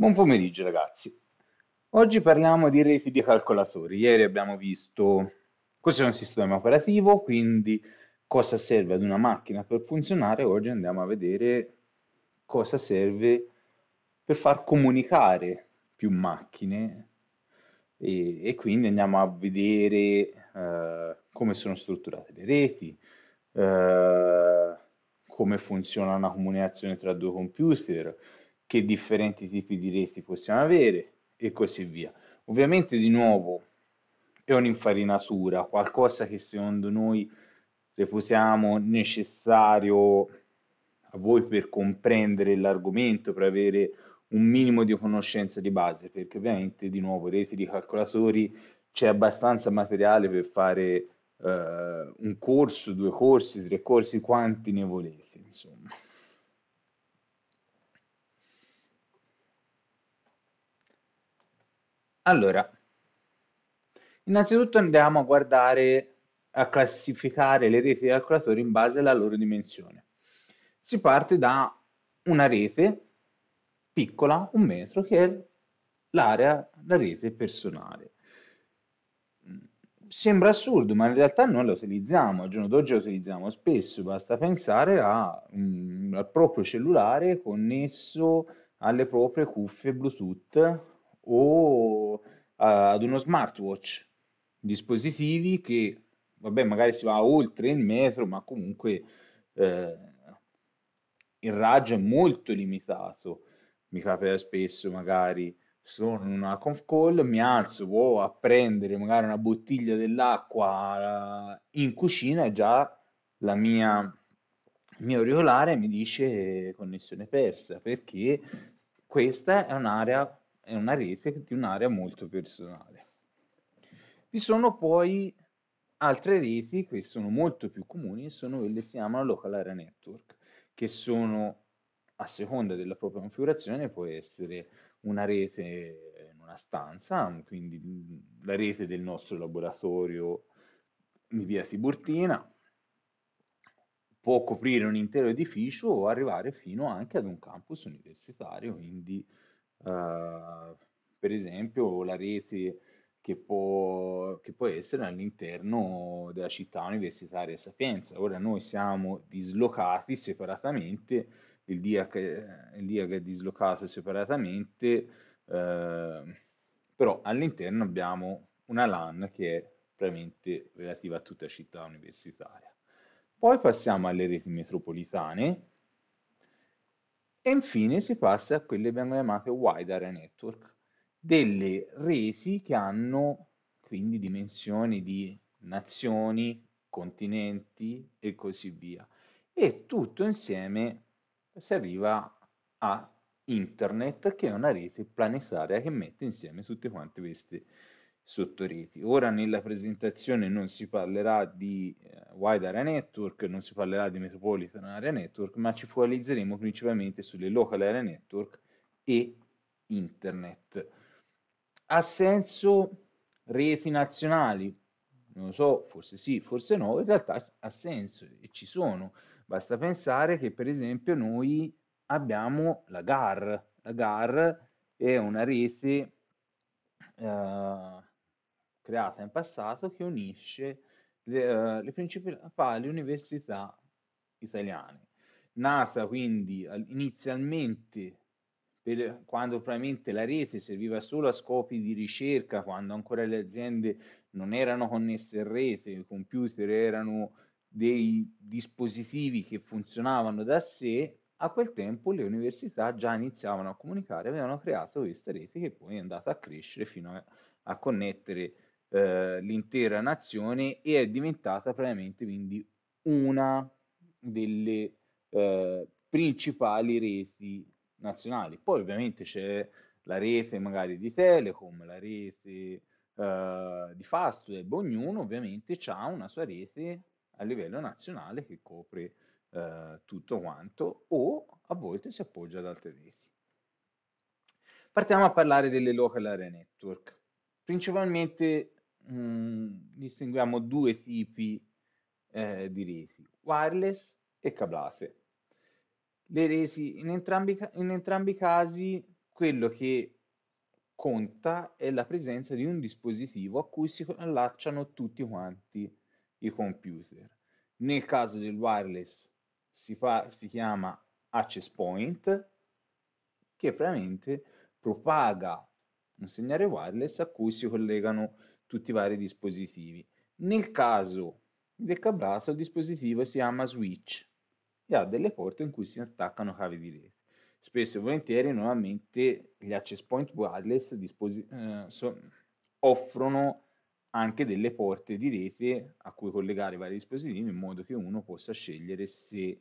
Buon pomeriggio ragazzi. Oggi parliamo di reti di calcolatori. Ieri abbiamo visto cos'è un sistema operativo, quindi cosa serve ad una macchina per funzionare. Oggi andiamo a vedere cosa serve per far comunicare più macchine e, e quindi andiamo a vedere eh, come sono strutturate le reti, eh, come funziona una comunicazione tra due computer, che differenti tipi di reti possiamo avere e così via. Ovviamente di nuovo è un'infarinatura, qualcosa che secondo noi reputiamo necessario a voi per comprendere l'argomento, per avere un minimo di conoscenza di base, perché ovviamente di nuovo reti di calcolatori c'è abbastanza materiale per fare eh, un corso, due corsi, tre corsi, quanti ne volete, insomma. Allora, innanzitutto andiamo a guardare, a classificare le reti dei calcolatori in base alla loro dimensione. Si parte da una rete piccola, un metro, che è l'area, della rete personale. Sembra assurdo, ma in realtà noi la utilizziamo, al giorno d'oggi la utilizziamo spesso, basta pensare a, um, al proprio cellulare connesso alle proprie cuffie Bluetooth o ad uno smartwatch, dispositivi che, vabbè, magari si va oltre il metro, ma comunque eh, il raggio è molto limitato. Mi capita spesso, magari sono in una conf call, mi alzo, wow, a prendere magari una bottiglia dell'acqua eh, in cucina e già la mia, il mio auricolare mi dice connessione persa perché questa è un'area è una rete di un'area molto personale. Vi sono poi altre reti che sono molto più comuni, e sono quelle che si chiamano local area network, che sono a seconda della propria configurazione può essere una rete in una stanza, quindi la rete del nostro laboratorio di via Tiburtina, può coprire un intero edificio o arrivare fino anche ad un campus universitario, quindi eh, per esempio la rete che può, che può, essere all'interno della città universitaria Sapienza. Ora noi siamo dislocati separatamente, il DIAC, il DIAC è dislocato separatamente, eh, però all'interno abbiamo una LAN che è praticamente relativa a tutta la città universitaria. Poi passiamo alle reti metropolitane, e infine si passa a quelle che vengono chiamate wide area network, delle reti che hanno quindi dimensioni di nazioni, continenti e così via. E tutto insieme si arriva a Internet, che è una rete planetaria che mette insieme tutte quante queste sotto reti. Ora nella presentazione non si parlerà di eh, Wide Area Network, non si parlerà di Metropolitan Area Network, ma ci focalizzeremo principalmente sulle Local Area Network e Internet. Ha senso reti nazionali? Non lo so, forse sì, forse no, in realtà ha senso e ci sono. Basta pensare che per esempio noi abbiamo la GAR. La GAR è una rete... Uh, creata in passato che unisce le, uh, le principali università italiane. Nata quindi inizialmente per, quando probabilmente la rete serviva solo a scopi di ricerca, quando ancora le aziende non erano connesse in rete, i computer erano dei dispositivi che funzionavano da sé, a quel tempo le università già iniziavano a comunicare, avevano creato questa rete che poi è andata a crescere fino a, a connettere eh, l'intera nazione e è diventata praticamente quindi una delle eh, principali reti nazionali. Poi ovviamente c'è la rete magari di Telecom, la rete eh, di Fastweb, ognuno ovviamente ha una sua rete a livello nazionale che copre eh, tutto quanto o a volte si appoggia ad altre reti. Partiamo a parlare delle local area network. Principalmente mh, mm, distinguiamo due tipi eh, di reti, wireless e cablate. Le reti, in entrambi, in entrambi i casi, quello che conta è la presenza di un dispositivo a cui si allacciano tutti quanti i computer. Nel caso del wireless si, fa, si chiama access point, che praticamente propaga un segnale wireless a cui si collegano tutti i vari dispositivi. Nel caso del cablato il dispositivo si chiama switch e ha delle porte in cui si attaccano cavi di rete. Spesso e volentieri normalmente gli access point wireless disposi- eh, so- offrono anche delle porte di rete a cui collegare i vari dispositivi in modo che uno possa scegliere se,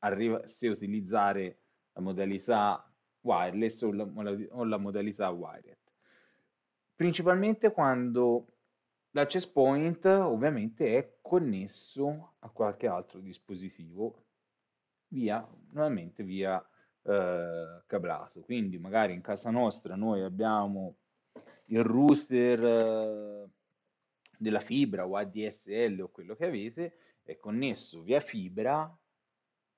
arriva- se utilizzare la modalità wireless o la, o la modalità wired principalmente quando l'access point ovviamente è connesso a qualche altro dispositivo via, nuovamente via eh, cablato. Quindi magari in casa nostra noi abbiamo il router eh, della fibra o ADSL o quello che avete, è connesso via fibra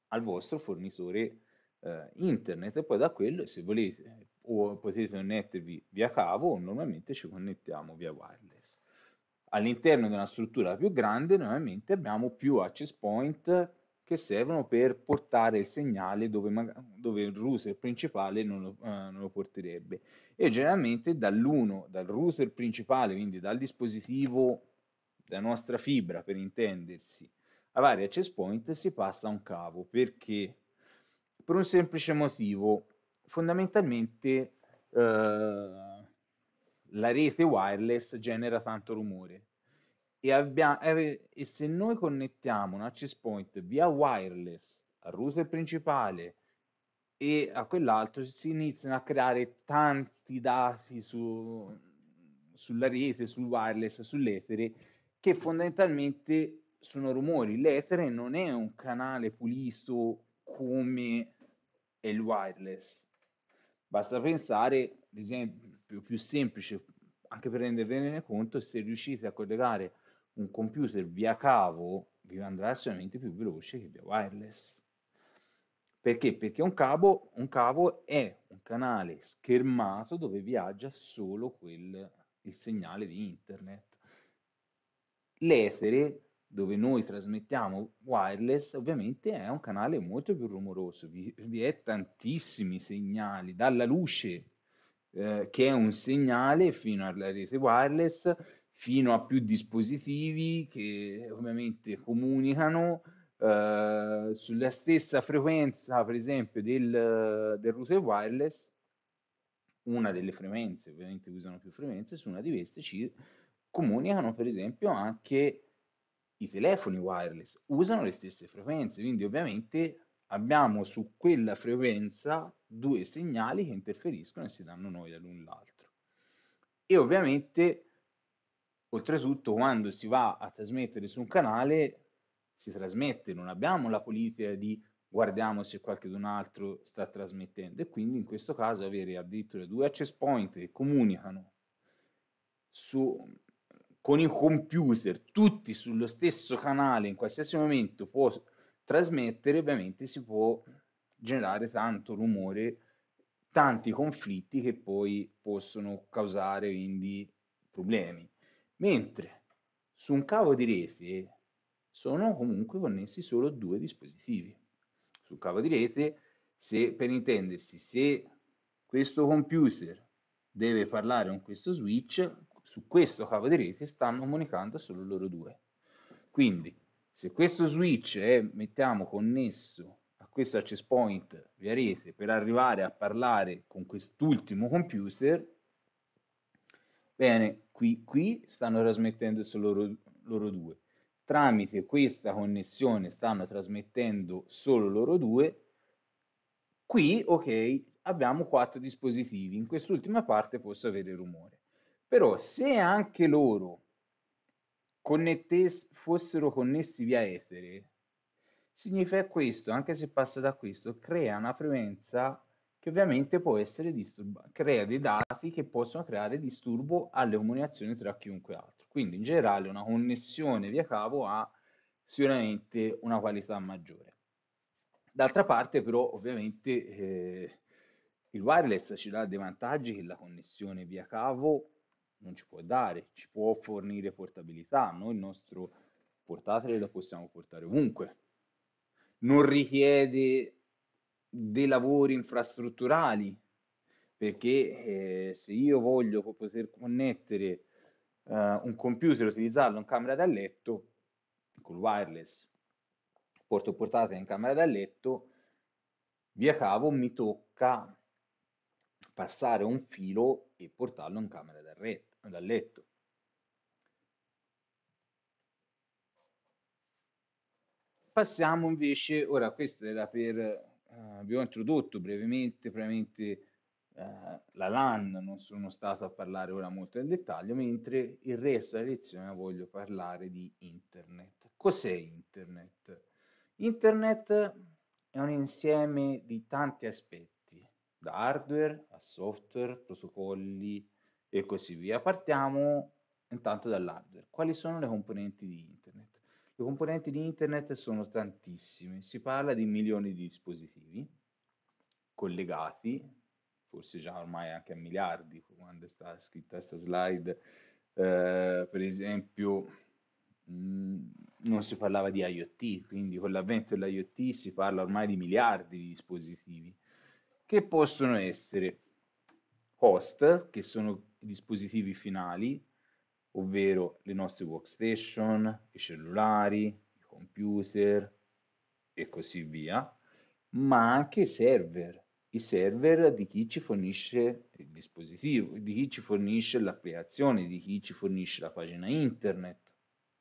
al vostro fornitore eh, internet e poi da quello se volete o potete connettervi via cavo o normalmente ci connettiamo via wireless. All'interno di una struttura più grande normalmente abbiamo più access point che servono per portare il segnale dove, dove il router principale non lo, eh, non lo porterebbe e generalmente dall'uno, dal router principale, quindi dal dispositivo, della nostra fibra per intendersi, a vari access point si passa un cavo perché per un semplice motivo fondamentalmente eh, la rete wireless genera tanto rumore e, abbia, e, se noi connettiamo un access point via wireless al router principale e a quell'altro si iniziano a creare tanti dati su, sulla rete, sul wireless, sull'etere che fondamentalmente sono rumori. L'etere non è un canale pulito come è il wireless Basta pensare, l'esempio più semplice, anche per rendervene conto, se riuscite a collegare un computer via cavo, vi andrà sicuramente più veloce che via wireless. Perché? Perché un cavo, un cavo è un canale schermato dove viaggia solo quel, il segnale di internet. L'etere dove noi trasmettiamo wireless, ovviamente è un canale molto più rumoroso, vi, vi è tantissimi segnali, dalla luce, eh, che è un segnale, fino alla rete wireless, fino a più dispositivi che ovviamente comunicano eh, sulla stessa frequenza, per esempio, del, del router wireless, una delle frequenze, ovviamente usano più frequenze, su una di queste ci comunicano per esempio anche i telefoni wireless usano le stesse frequenze, quindi ovviamente abbiamo su quella frequenza due segnali che interferiscono e si danno noi dall'un l'altro. E ovviamente, oltretutto, quando si va a trasmettere su un canale, si trasmette, non abbiamo la politica di guardiamo se qualcun altro sta trasmettendo e quindi in questo caso avere addirittura due access point che comunicano su, con i computer, tutti sullo stesso canale, in qualsiasi momento può trasmettere, ovviamente si può generare tanto rumore, tanti conflitti che poi possono causare quindi problemi. Mentre su un cavo di rete sono comunque connessi solo due dispositivi. Sul cavo di rete, se per intendersi, se questo computer deve parlare con questo switch, su questo cavo di rete stanno comunicando solo loro due. Quindi, se questo switch è, mettiamo, connesso a questo access point via rete per arrivare a parlare con quest'ultimo computer, bene, qui, qui stanno trasmettendo solo loro, loro due. Tramite questa connessione stanno trasmettendo solo loro due. Qui, ok, abbiamo quattro dispositivi. In quest'ultima parte posso avere rumore. Però se anche loro connettes- fossero connessi via etere, significa questo, anche se passa da questo, crea una frequenza che ovviamente può essere disturbata, crea dei dati che possono creare disturbo alle comunicazioni tra chiunque altro. Quindi in generale una connessione via cavo ha sicuramente una qualità maggiore. D'altra parte però ovviamente eh, il wireless ci dà dei vantaggi che la connessione via cavo non ci può dare, ci può fornire portabilità, noi il nostro portatile lo possiamo portare ovunque, non richiede dei lavori infrastrutturali, perché eh, se io voglio poter connettere eh, un computer e utilizzarlo in camera da letto, con wireless, porto il portatile in camera da letto, via cavo mi tocca passare un filo e portarlo in camera da retta dal letto. Passiamo invece, ora questo era per, eh, abbiamo introdotto brevemente, brevemente eh, la LAN, non sono stato a parlare ora molto nel dettaglio, mentre il resto della lezione voglio parlare di internet. Cos'è internet? Internet è un insieme di tanti aspetti, da hardware a software, protocolli, e così via. Partiamo intanto dall'hardware. Quali sono le componenti di internet? Le componenti di internet sono tantissime, si parla di milioni di dispositivi collegati, forse già ormai anche a miliardi, quando sta scritta questa slide, eh, per esempio mm, non si parlava di IoT, quindi con l'avvento dell'IoT si parla ormai di miliardi di dispositivi, che possono essere host, che sono i dispositivi finali, ovvero le nostre workstation, i cellulari, i computer e così via, ma anche i server, i server di chi ci fornisce il dispositivo, di chi ci fornisce l'applicazione, di chi ci fornisce la pagina internet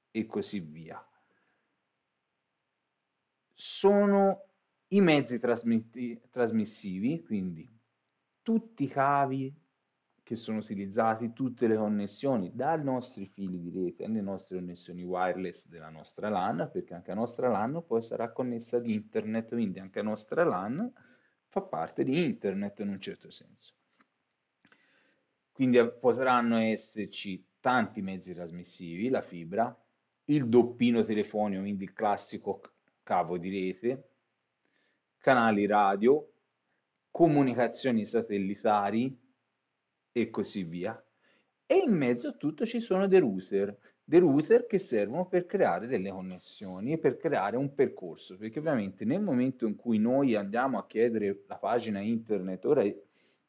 e così via. Sono i mezzi trasmissivi, quindi tutti i cavi che sono utilizzati tutte le connessioni dai nostri fili di rete alle nostre connessioni wireless della nostra LAN, perché anche la nostra LAN poi sarà connessa ad internet, quindi anche la nostra LAN fa parte di internet in un certo senso. Quindi eh, potranno esserci tanti mezzi trasmissivi, la fibra, il doppino telefonico, quindi il classico cavo di rete, canali radio, comunicazioni satellitari, e così via. E in mezzo a tutto ci sono dei router, dei router che servono per creare delle connessioni e per creare un percorso, perché ovviamente nel momento in cui noi andiamo a chiedere la pagina internet, ora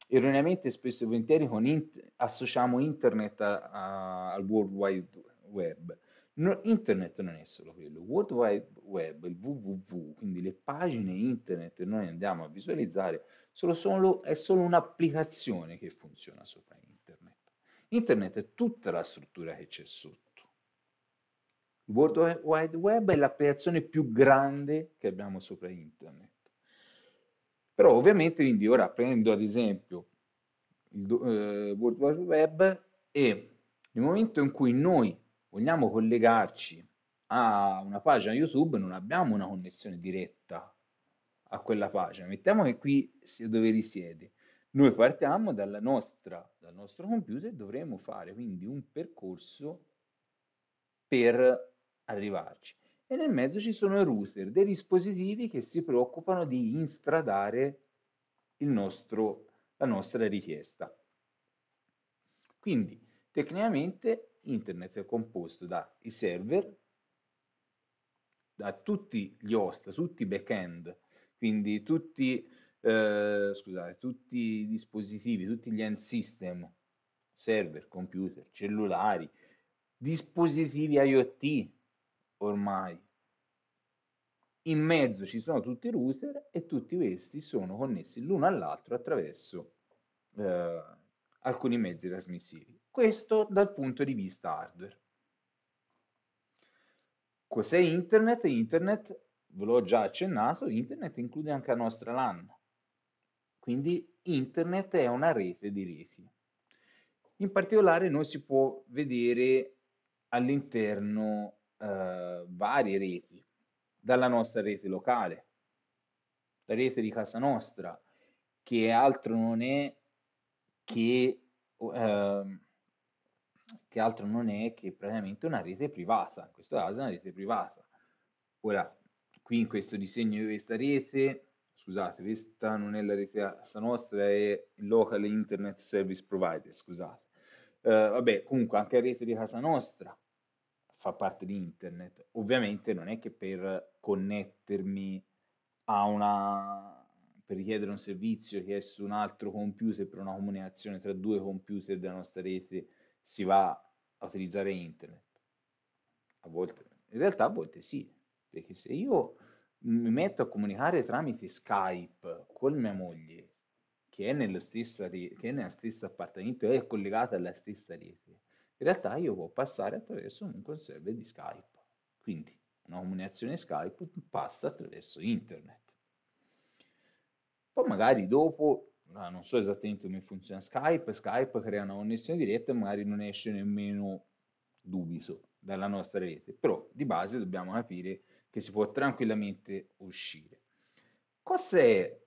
erroneamente spesso e volentieri int associamo internet a, a, al World Wide Web, No, internet non è solo quello, World Wide Web, il www, quindi le pagine internet che noi andiamo a visualizzare, solo, solo, è solo un'applicazione che funziona sopra internet. Internet è tutta la struttura che c'è sotto. World Wide Web è l'applicazione più grande che abbiamo sopra internet. Però ovviamente quindi ora prendo ad esempio il eh, World Wide Web e nel momento in cui noi vogliamo collegarci a una pagina YouTube, non abbiamo una connessione diretta a quella pagina. Mettiamo che qui sia dove risiedi. Noi partiamo dalla nostra, dal nostro computer e dovremo fare quindi un percorso per arrivarci. E nel mezzo ci sono i router, dei dispositivi che si preoccupano di instradare il nostro, la nostra richiesta. Quindi tecnicamente Internet è composto dai server, da tutti gli host, tutti i back-end, quindi tutti, eh, scusate, tutti i dispositivi, tutti gli end system, server, computer, cellulari, dispositivi IoT ormai. In mezzo ci sono tutti i router e tutti questi sono connessi l'uno all'altro attraverso eh, alcuni mezzi trasmissivi questo dal punto di vista hardware. Cos'è internet? Internet, ve l'ho già accennato, internet include anche la nostra LAN, quindi internet è una rete di reti. In particolare noi si può vedere all'interno eh, varie reti, dalla nostra rete locale, la rete di casa nostra, che altro non è che eh, che altro non è che praticamente una rete privata, in questo caso è una rete privata. Ora, qui in questo disegno di questa rete, scusate, questa non è la rete, questa nostra è il local internet service provider, scusate. Eh, vabbè, comunque anche la rete di casa nostra fa parte di internet. Ovviamente non è che per connettermi a una per richiedere un servizio che è su un altro computer per una comunicazione tra due computer della nostra rete si va a utilizzare internet. A volte, in realtà a volte sì, perché se io mi metto a comunicare tramite Skype con mia moglie, che è, nella stessa, che è nella stessa appartamento è collegata alla stessa rete, in realtà io può passare attraverso un conserve di Skype. Quindi una comunicazione Skype passa attraverso internet. Poi magari dopo Ah, non so esattamente come funziona Skype, Skype crea una connessione diretta e magari non esce nemmeno dubito dalla nostra rete, però di base dobbiamo capire che si può tranquillamente uscire. Cos'è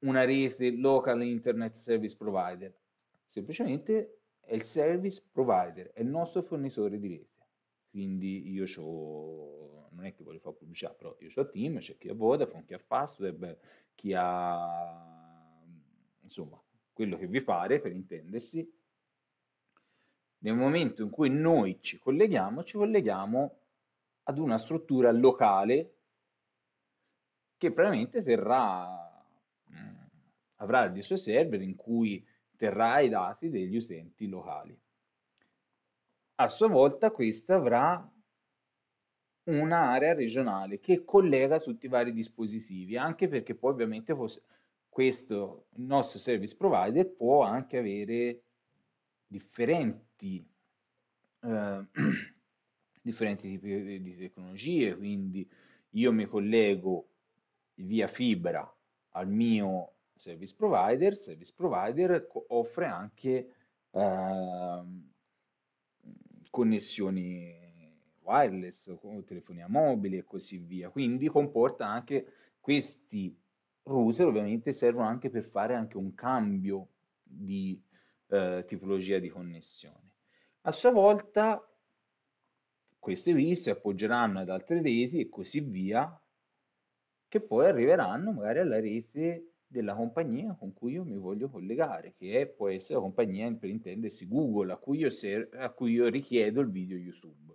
una rete local internet service provider? Semplicemente è il service provider, è il nostro fornitore di rete. Quindi io ho, non è che voglio fare pubblicità, però io ho Team, c'è chi ha Vodafone, chi ha Fastweb, chi ha insomma, quello che vi pare per intendersi, nel momento in cui noi ci colleghiamo, ci colleghiamo ad una struttura locale che probabilmente terrà, mh, mm, avrà dei suoi server in cui terrà i dati degli utenti locali. A sua volta questa avrà un'area regionale che collega tutti i vari dispositivi, anche perché poi ovviamente questo nostro service provider può anche avere differenti, eh, differenti tipi di tecnologie, quindi io mi collego via fibra al mio service provider, service provider offre anche eh, connessioni wireless, telefonia mobile e così via, quindi comporta anche questi router ovviamente servono anche per fare anche un cambio di eh, tipologia di connessione. A sua volta queste V si appoggeranno ad altre reti e così via, che poi arriveranno magari alla rete della compagnia con cui io mi voglio collegare, che è, può essere la compagnia per intendersi Google, a cui, a cui io richiedo il video YouTube.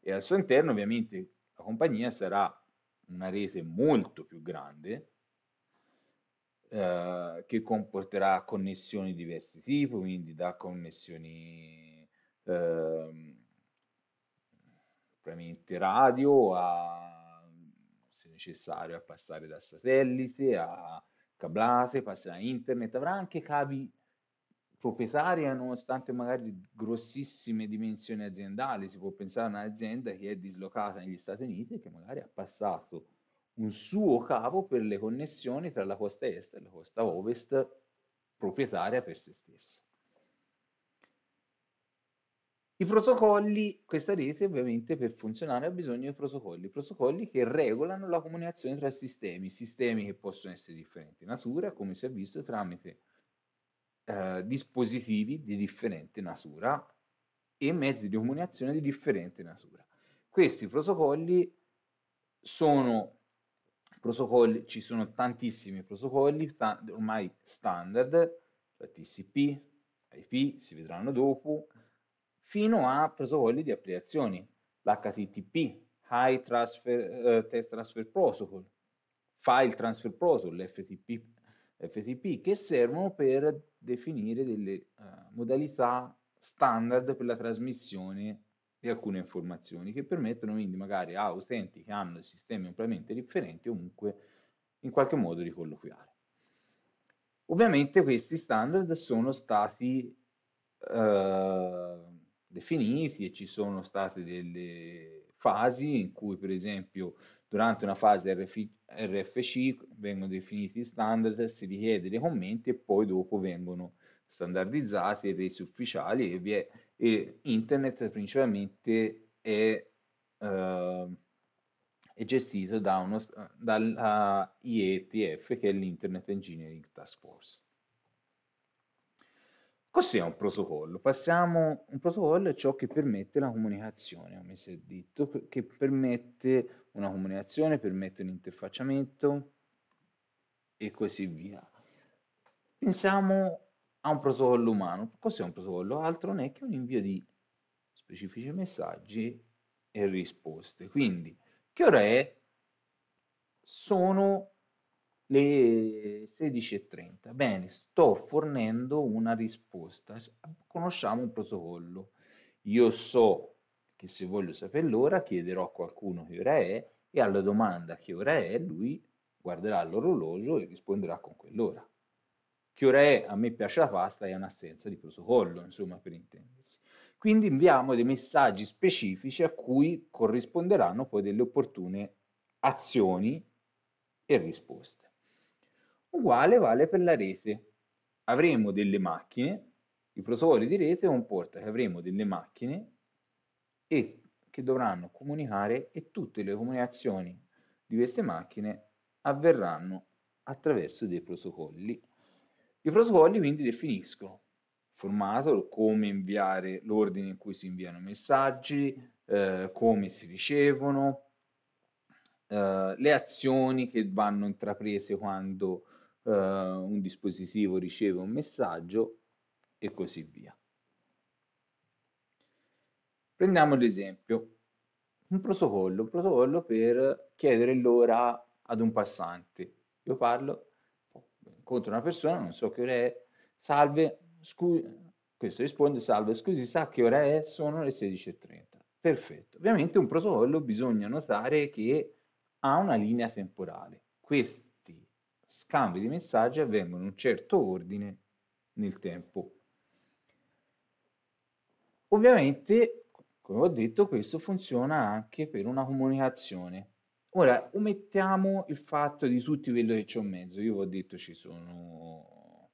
E al suo interno ovviamente la compagnia sarà una rete molto più grande, eh, che comporterà connessioni di diversi tipi, quindi da connessioni eh, radio a, se necessario a passare da satellite a cablate, passare da internet, avrà anche cavi proprietaria nonostante magari grossissime dimensioni aziendali, si può pensare a un'azienda che è dislocata negli Stati Uniti e che magari ha passato un suo cavo per le connessioni tra la costa est e la costa ovest proprietaria per se stessa. I protocolli, questa rete ovviamente per funzionare ha bisogno di protocolli, protocolli che regolano la comunicazione tra sistemi, sistemi che possono essere differenti in natura, come si è visto tramite eh, dispositivi di differente natura e mezzi di comunicazione di differente natura. Questi protocolli sono protocolli, ci sono tantissimi protocolli ormai standard, cioè TCP, IP, si vedranno dopo, fino a protocolli di applicazioni, l'HTTP, High Transfer, uh, Test Transfer Protocol, File Transfer Protocol, l'FTP, FTP, che servono per definire delle uh, modalità standard per la trasmissione di alcune informazioni che permettono quindi magari a utenti che hanno sistemi ampiamente differenti comunque in qualche modo di colloquiare. Ovviamente questi standard sono stati eh, definiti e ci sono state delle fasi in cui per esempio durante una fase RF, RFC vengono definiti standard, si richiede dei commenti e poi dopo vengono standardizzati e resi ufficiali e vi è e internet principalmente è, uh, è gestito da uno, dalla IETF, che è l'Internet Engineering Task Force. Cos'è un protocollo? Passiamo, un protocollo è ciò che permette la comunicazione, come si è detto, che permette una comunicazione, permette un interfacciamento e così via. Pensiamo a un protocollo umano. Cos'è un protocollo altro? Non è che un invio di specifici messaggi e risposte. Quindi, che ora è? Sono le 16.30. Bene, sto fornendo una risposta. Conosciamo un protocollo. Io so che se voglio sapere l'ora chiederò a qualcuno che ora è e alla domanda che ora è lui guarderà l'orologio e risponderà con quell'ora. Chiorè a me piace la pasta è un'assenza di protocollo, insomma, per intendersi. Quindi inviamo dei messaggi specifici a cui corrisponderanno poi delle opportune azioni e risposte. Uguale vale per la rete. Avremo delle macchine, i protocolli di rete comporta che avremo delle macchine e che dovranno comunicare e tutte le comunicazioni di queste macchine avverranno attraverso dei protocolli. I protocolli quindi definiscono formato, come inviare l'ordine in cui si inviano messaggi, eh, come si ricevono, eh, le azioni che vanno intraprese quando eh, un dispositivo riceve un messaggio e così via. Prendiamo l'esempio, un protocollo, un protocollo per chiedere l'ora ad un passante. Io parlo incontro una persona, non so che ora è, salve, scusi, questo risponde, salve, scusi, sa che ora è? Sono le 16.30. Perfetto. Ovviamente un protocollo bisogna notare che ha una linea temporale. Questi scambi di messaggi avvengono in un certo ordine nel tempo. Ovviamente, come ho detto, questo funziona anche per una comunicazione Ora, omettiamo il fatto di tutti quello che c'è in mezzo. Io vi ho detto ci sono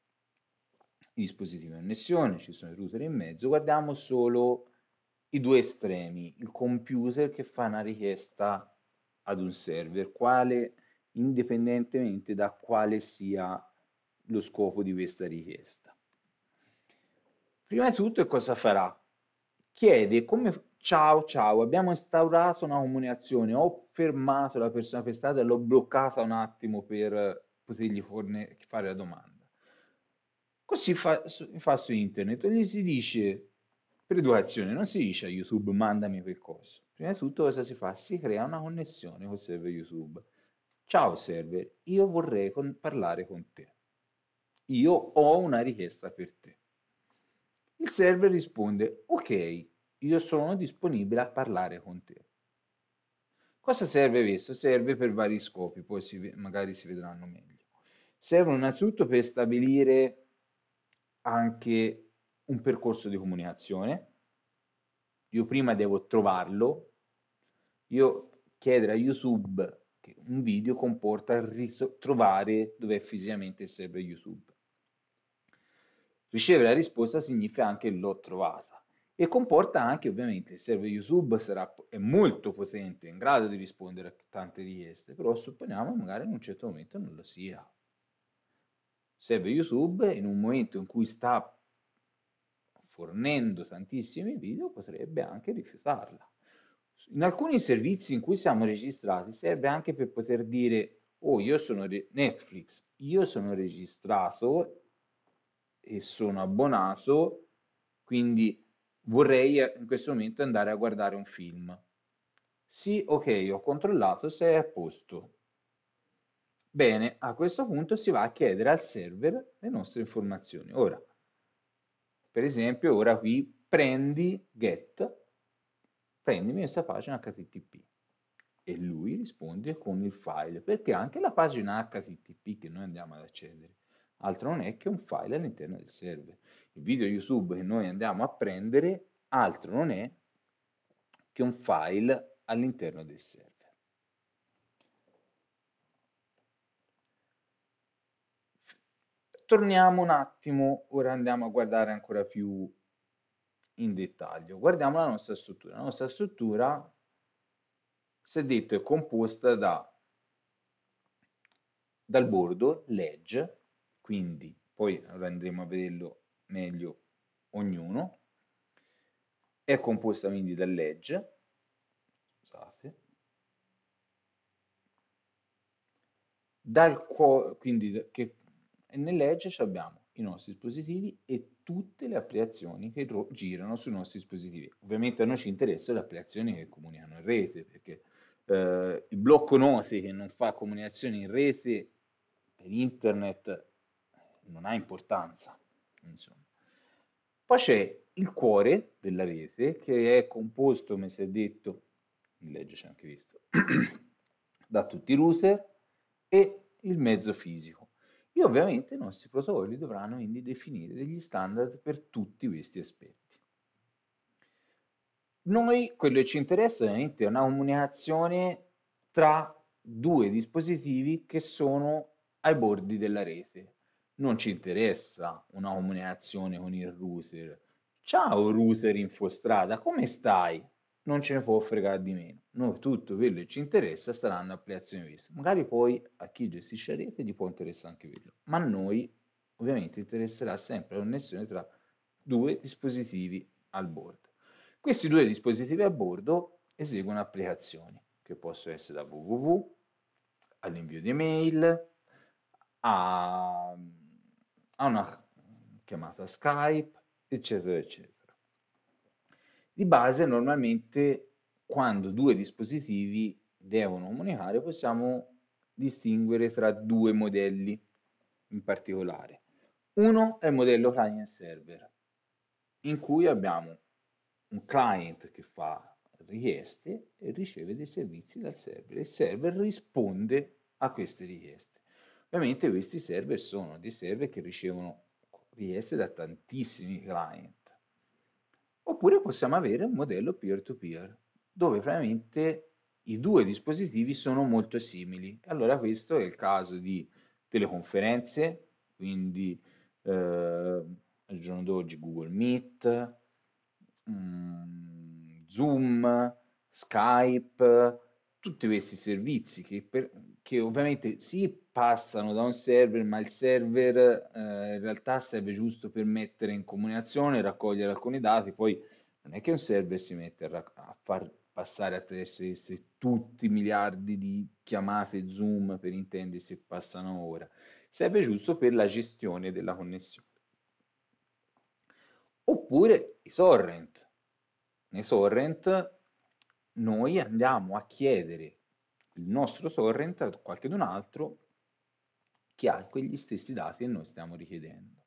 i dispositivi di connessione, ci sono i router in mezzo. Guardiamo solo i due estremi, il computer che fa una richiesta ad un server, quale indipendentemente da quale sia lo scopo di questa richiesta. Prima di tutto cosa farà? Chiede come ciao ciao, abbiamo instaurato una comunicazione, ho fermato la persona per strada e l'ho bloccata un attimo per potergli fare la domanda. Così fa, fa su internet, gli si dice per educazione, non si dice a YouTube mandami quel coso. Prima di tutto cosa si fa? Si crea una connessione con server YouTube. Ciao server, io vorrei con parlare con te. Io ho una richiesta per te. Il server risponde, ok, io sono disponibile a parlare con te. Cosa serve questo? Serve per vari scopi, poi si, magari si vedranno meglio. Servono innanzitutto per stabilire anche un percorso di comunicazione. Io prima devo trovarlo. Io chiedere a YouTube che un video comporta trovare dove fisicamente serve YouTube. Ricevere la risposta significa anche l'ho trovata e comporta anche ovviamente il server YouTube sarà, è molto potente, in grado di rispondere a tante richieste, però supponiamo magari in un certo momento non lo sia. Serve YouTube in un momento in cui sta fornendo tantissimi video potrebbe anche rifiutarla. In alcuni servizi in cui siamo registrati serve anche per poter dire oh io sono Netflix, io sono registrato e sono abbonato, quindi vorrei eh, in questo momento andare a guardare un film. Sì, ok, ho controllato se è a posto. Bene, a questo punto si va a chiedere al server le nostre informazioni. Ora, per esempio, ora qui prendi get, prendimi questa pagina HTTP. E lui risponde con il file, perché anche la pagina HTTP che noi andiamo ad accedere altro non è che un file all'interno del server. Il video YouTube che noi andiamo a prendere altro non è che un file all'interno del server. Torniamo un attimo, ora andiamo a guardare ancora più in dettaglio. Guardiamo la nostra struttura. La nostra struttura, se detto, è composta da, dal bordo, ledge, quindi poi andremo a vederlo meglio ognuno è composta quindi dall'edge scusate dal quindi che nell'edge abbiamo i nostri dispositivi e tutte le applicazioni che girano sui nostri dispositivi. Ovviamente a noi ci interessano le applicazioni che comunicano in rete, perché eh, il blocco noti che non fa comunicazione in rete per internet non ha importanza. Insomma. Poi c'è il cuore della rete che è composto, come si è detto, in legge c'è anche visto, da tutti i router e il mezzo fisico. E ovviamente i nostri protocolli dovranno quindi definire degli standard per tutti questi aspetti. Noi quello che ci interessa ovviamente è una comunicazione tra due dispositivi che sono ai bordi della rete non ci interessa una comunicazione con il router. Ciao router infostrada, come stai? Non ce ne può fregare di meno. Noi tutto quello che ci interessa saranno applicazioni viste. Magari poi a chi gestisce la rete gli può interessare anche quello, ma a noi ovviamente interesserà sempre la connessione tra due dispositivi al bordo. Questi due dispositivi a bordo eseguono applicazioni che possono essere da www all'invio di mail a a una chiamata Skype, eccetera, eccetera. Di base, normalmente, quando due dispositivi devono comunicare, possiamo distinguere tra due modelli in particolare. Uno è il modello client server, in cui abbiamo un client che fa richieste e riceve dei servizi dal server. Il server risponde a queste richieste. Ovviamente questi server sono dei server che ricevono richieste da tantissimi client. Oppure possiamo avere un modello peer-to-peer, dove praticamente i due dispositivi sono molto simili. Allora questo è il caso di teleconferenze, quindi eh, al giorno d'oggi Google Meet, mh, mm, Zoom, Skype, tutti questi servizi che, per, che ovviamente sì passano da un server, ma il server eh, in realtà serve giusto per mettere in comunicazione, raccogliere alcuni dati, poi non è che un server si mette a, a far passare attraverso essi tutti i miliardi di chiamate Zoom, per intendersi, passano ora. Serve giusto per la gestione della connessione. Oppure i torrent. Nei torrent noi andiamo a chiedere il nostro torrent a qualche un altro che ha quegli stessi dati che noi stiamo richiedendo.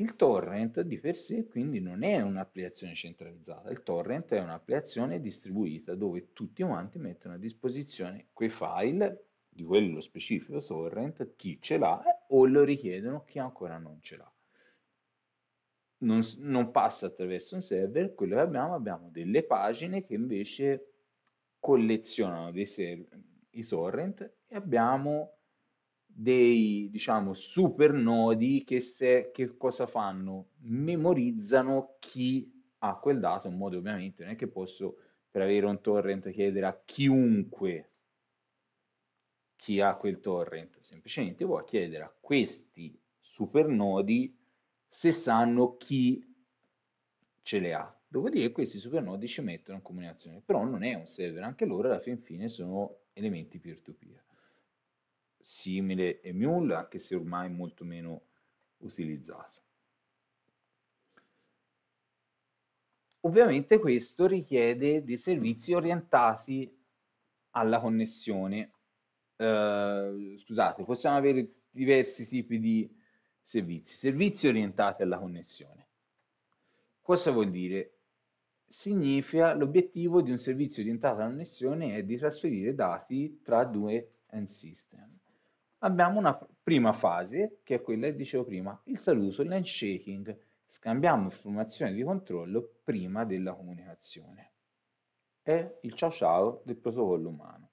Il torrent di per sé quindi non è un'applicazione centralizzata, il torrent è un'applicazione distribuita dove tutti quanti mettono a disposizione quei file di quello specifico torrent, chi ce l'ha o lo richiedono chi ancora non ce l'ha. Non, non, passa attraverso un server, quello che abbiamo, abbiamo delle pagine che invece collezionano dei i torrent e abbiamo dei diciamo supernodi che, se, che cosa fanno? Memorizzano chi ha quel dato in modo ovviamente non è che posso per avere un torrent chiedere a chiunque chi ha quel torrent, semplicemente vuoi chiedere a questi supernodi se sanno chi ce le ha. Dopodiché questi supernodi ci mettono in comunicazione, però non è un server, anche loro alla fin fine sono elementi peer-to-peer simile e Mule, anche se ormai molto meno utilizzato. Ovviamente questo richiede dei servizi orientati alla connessione. Eh, scusate, possiamo avere diversi tipi di servizi. Servizi orientati alla connessione. Cosa vuol dire? Significa l'obiettivo di un servizio orientato alla connessione è di trasferire dati tra due end system abbiamo una prima fase, che è quella che dicevo prima, il saluto, il handshaking, scambiamo informazioni di controllo prima della comunicazione. È il ciao ciao del protocollo umano.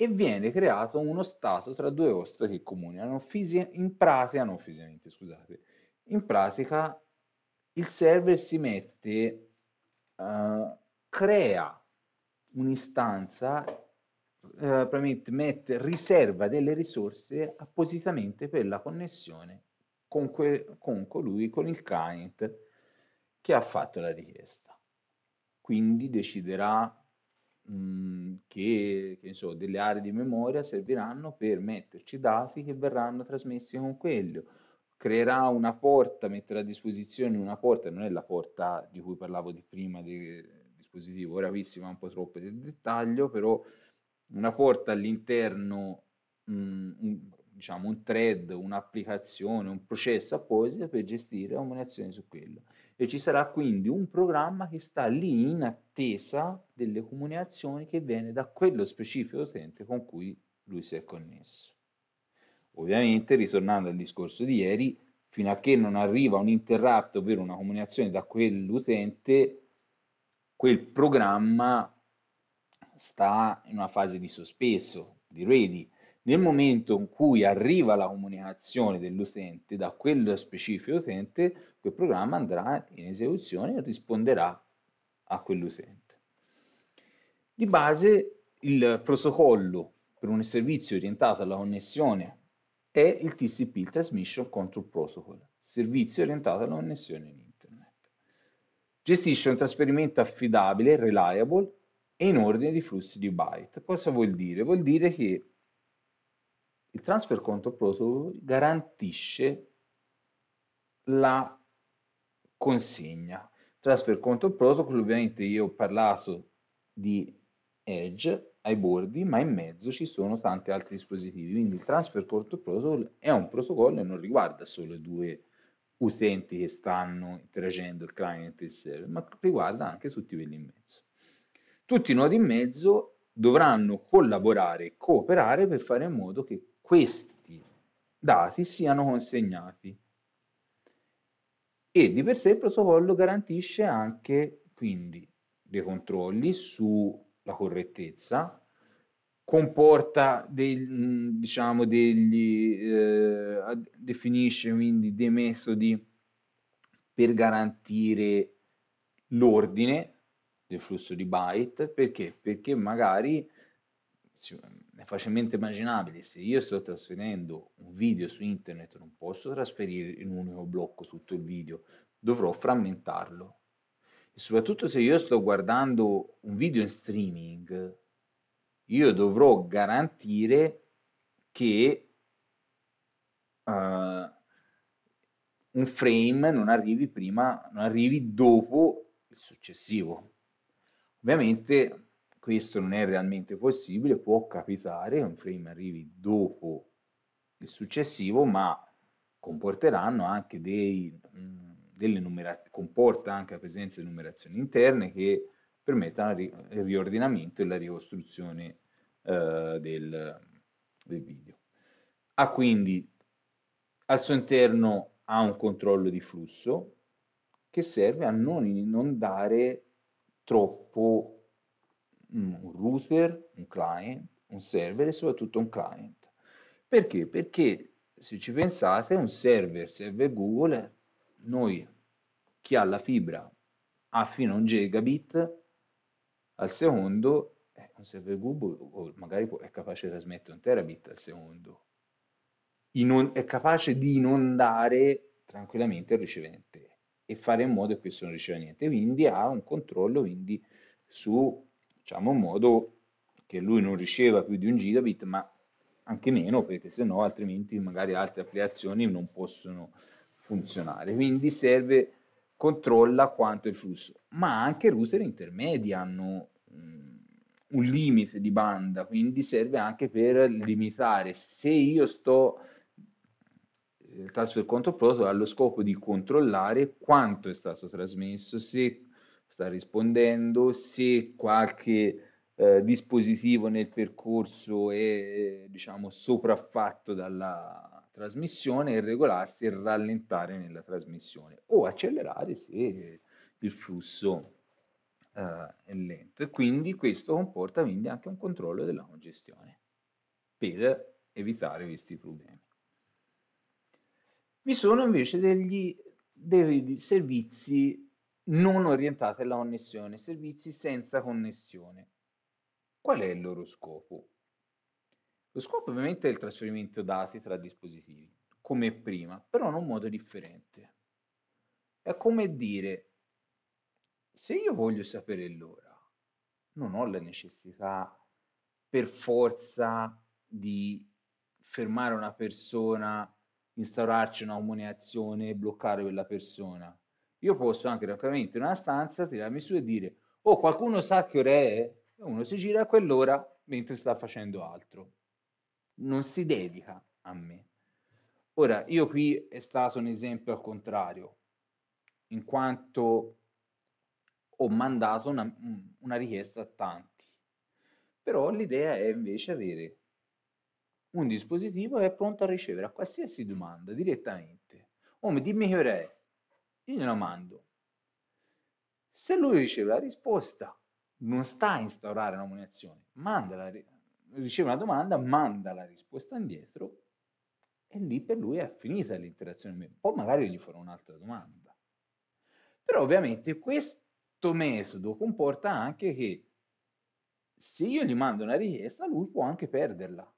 E viene creato uno stato tra due host che comunicano fisi- in pratica, non fisicamente, scusate, in pratica il server si mette, uh, crea un'istanza eh, mette, riserva delle risorse appositamente per la connessione con, que, con colui, con il client che ha fatto la richiesta. Quindi deciderà mh, mm, che, che so, delle aree di memoria serviranno per metterci dati che verranno trasmessi con quello creerà una porta, metterà a disposizione una porta, non è la porta di cui parlavo di prima del dispositivo, ora qui si va un po' troppo nel dettaglio, però una porta all'interno, mm, diciamo, un thread, un'applicazione, un processo apposito per gestire comunicazioni su quello. E ci sarà quindi un programma che sta lì in attesa delle comunicazioni che viene da quello specifico utente con cui lui si è connesso. Ovviamente, ritornando al discorso di ieri, fino a che non arriva un interrupt, ovvero una comunicazione da quell'utente, quel programma sta in una fase di sospeso, di ready. Nel momento in cui arriva la comunicazione dell'utente da quel specifico utente, quel programma andrà in esecuzione e risponderà a quell'utente. Di base il protocollo per un servizio orientato alla connessione è il TCP, il Transmission Control Protocol, servizio orientato alla connessione in Internet. Gestisce un trasferimento affidabile, reliable, e in ordine di flussi di byte. Cosa vuol dire? Vuol dire che il Transfer Control Protocol garantisce la consegna. Transfer Control Protocol, ovviamente io ho parlato di Edge ai bordi, ma in mezzo ci sono tanti altri dispositivi, quindi il Transfer Control Protocol è un protocollo e non riguarda solo i due utenti che stanno interagendo, il client e il server, ma riguarda anche tutti quelli in mezzo tutti i nodi in mezzo dovranno collaborare, cooperare per fare in modo che questi dati siano consegnati. E di per sé il protocollo garantisce anche quindi dei controlli sulla correttezza, comporta dei, diciamo degli, eh, definisce quindi dei metodi per garantire l'ordine del flusso di byte, perché? Perché magari è facilmente immaginabile, se io sto trasferendo un video su internet non posso trasferire in un unico blocco tutto il video, dovrò frammentarlo. E soprattutto se io sto guardando un video in streaming, io dovrò garantire che uh, un frame non arrivi prima, non arrivi dopo il successivo Ovviamente questo non è realmente possibile, può capitare che un frame arrivi dopo il successivo, ma comporteranno anche dei, delle numerazioni, comporta anche la presenza di numerazioni interne che permettano il riordinamento e la ricostruzione eh, del, del video. Ha quindi al suo interno ha un controllo di flusso che serve a non, non dare troppo un router, un client, un server e soprattutto un client. Perché? Perché se ci pensate, un server, serve Google, noi chi ha la fibra ha fino a un gigabit al secondo, eh, un server Google magari può, è capace di trasmettere un terabit al secondo, Inon è capace di inondare tranquillamente il ricevente e fare in modo che questo non riceva niente. Quindi ha un controllo quindi, su diciamo, un modo che lui non riceva più di un gigabit, ma anche meno, perché se no altrimenti magari altre applicazioni non possono funzionare. Quindi serve, controlla quanto il flusso. Ma anche router intermedi hanno mm, un limite di banda, quindi serve anche per limitare. Se io sto il tasso del controflow ha lo scopo di controllare quanto è stato trasmesso, se sta rispondendo, se qualche eh, dispositivo nel percorso è diciamo, sopraffatto dalla trasmissione e regolarsi e rallentare nella trasmissione o accelerare se il flusso eh, è lento e quindi questo comporta quindi anche un controllo della congestione per evitare questi problemi. Vi sono invece degli, dei servizi non orientati alla connessione, servizi senza connessione. Qual è il loro scopo? Lo scopo ovviamente è il trasferimento dati tra dispositivi, come prima, però in un modo differente. È come dire, se io voglio sapere l'ora, non ho la necessità per forza di fermare una persona instaurarci una comunicazione e bloccare quella persona. Io posso anche tranquillamente in una stanza tirarmi su e dire oh qualcuno sa che ora è? E uno si gira a quell'ora mentre sta facendo altro. Non si dedica a me. Ora, io qui è stato un esempio al contrario, in quanto ho mandato una, una richiesta a tanti. Però l'idea è invece avere un dispositivo che è pronto a ricevere a qualsiasi domanda direttamente. Come dimmi che ora è, io gliela mando. Se lui riceve la risposta, non sta a instaurare una munizione, manda riceve una domanda, manda la risposta indietro e lì per lui è finita l'interazione. Poi magari gli farò un'altra domanda. Però ovviamente questo metodo comporta anche che se io gli mando una richiesta, lui può anche perderla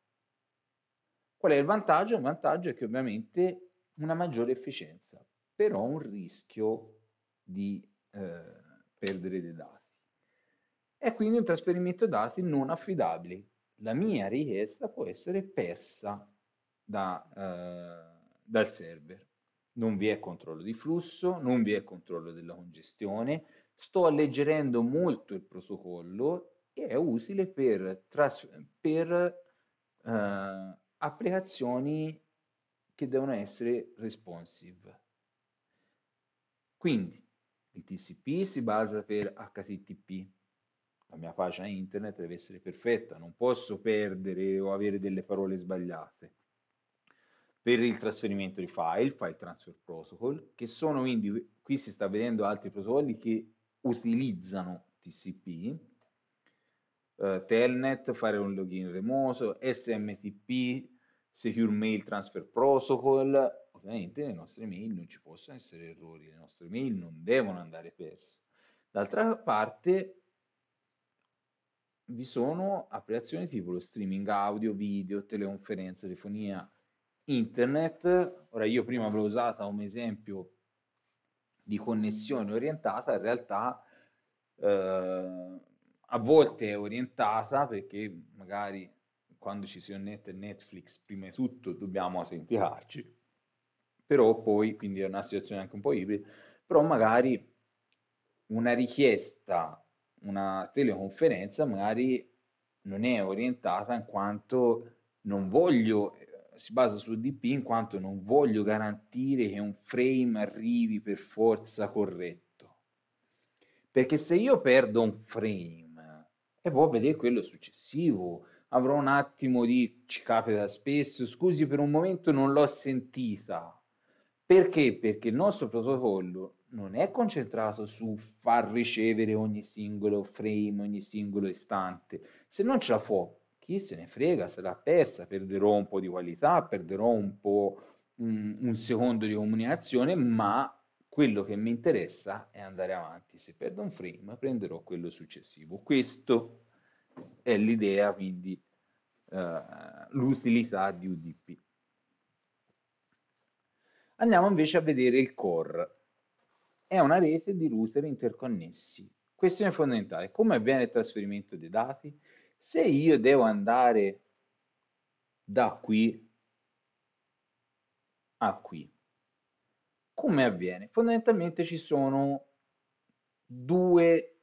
Qual è il vantaggio? Il vantaggio è che ovviamente una maggiore efficienza, però un rischio di eh, perdere dei dati. È quindi un trasferimento dati non affidabile. La mia richiesta può essere persa da, eh, dal server. Non vi è controllo di flusso, non vi è controllo della congestione, sto alleggerendo molto il protocollo e è utile per, per eh, applicazioni che devono essere responsive. Quindi il TCP si basa per HTTP. La mia pagina internet deve essere perfetta, non posso perdere o avere delle parole sbagliate. Per il trasferimento di file, file transfer protocol, che sono quindi, qui si sta vedendo altri protocolli che utilizzano TCP, eh, Telnet, fare un login remoto, SMTP, Secure Mail Transfer Protocol, ovviamente le nostre mail non ci possono essere errori, le nostre mail non devono andare perse. D'altra parte vi sono applicazioni tipo lo streaming audio, video, teleconferenza, telefonia, internet. Ora io prima avevo usata un esempio di connessione orientata, in realtà eh, a volte è orientata perché magari quando ci si connette Netflix, prima di tutto dobbiamo autenticarci, però poi, quindi è una situazione anche un po' ibrida, però magari una richiesta, una teleconferenza magari non è orientata in quanto non voglio, eh, si basa su DP in quanto non voglio garantire che un frame arrivi per forza corretto. Perché se io perdo un frame e eh, voglio vedere quello successivo, avrò un attimo di ci capita spesso, scusi per un momento non l'ho sentita. Perché? Perché il nostro protocollo non è concentrato su far ricevere ogni singolo frame, ogni singolo istante. Se non ce la può, chi se ne frega, sarà persa, perderò un po' di qualità, perderò un po' un, mm, un secondo di comunicazione, ma quello che mi interessa è andare avanti. Se perdo un frame, prenderò quello successivo. Questo è l'idea quindi eh, l'utilità di UDP. Andiamo invece a vedere il core. È una rete di router interconnessi. Questione fondamentale, come avviene il trasferimento dei dati? Se io devo andare da qui a qui, come avviene? Fondamentalmente ci sono due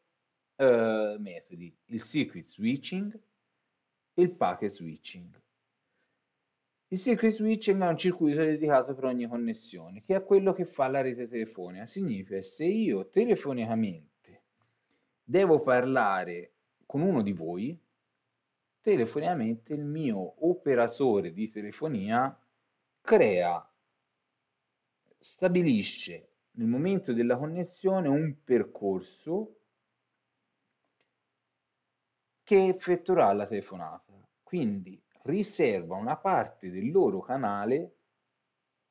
eh, metodi, il circuit switching il packet switching. Il circuit switching è un circuito dedicato per ogni connessione, che è quello che fa la rete telefonica. Significa se io telefonicamente devo parlare con uno di voi, telefonicamente il mio operatore di telefonia crea, stabilisce nel momento della connessione un percorso che effettuerà la telefonata. Quindi riserva una parte del loro canale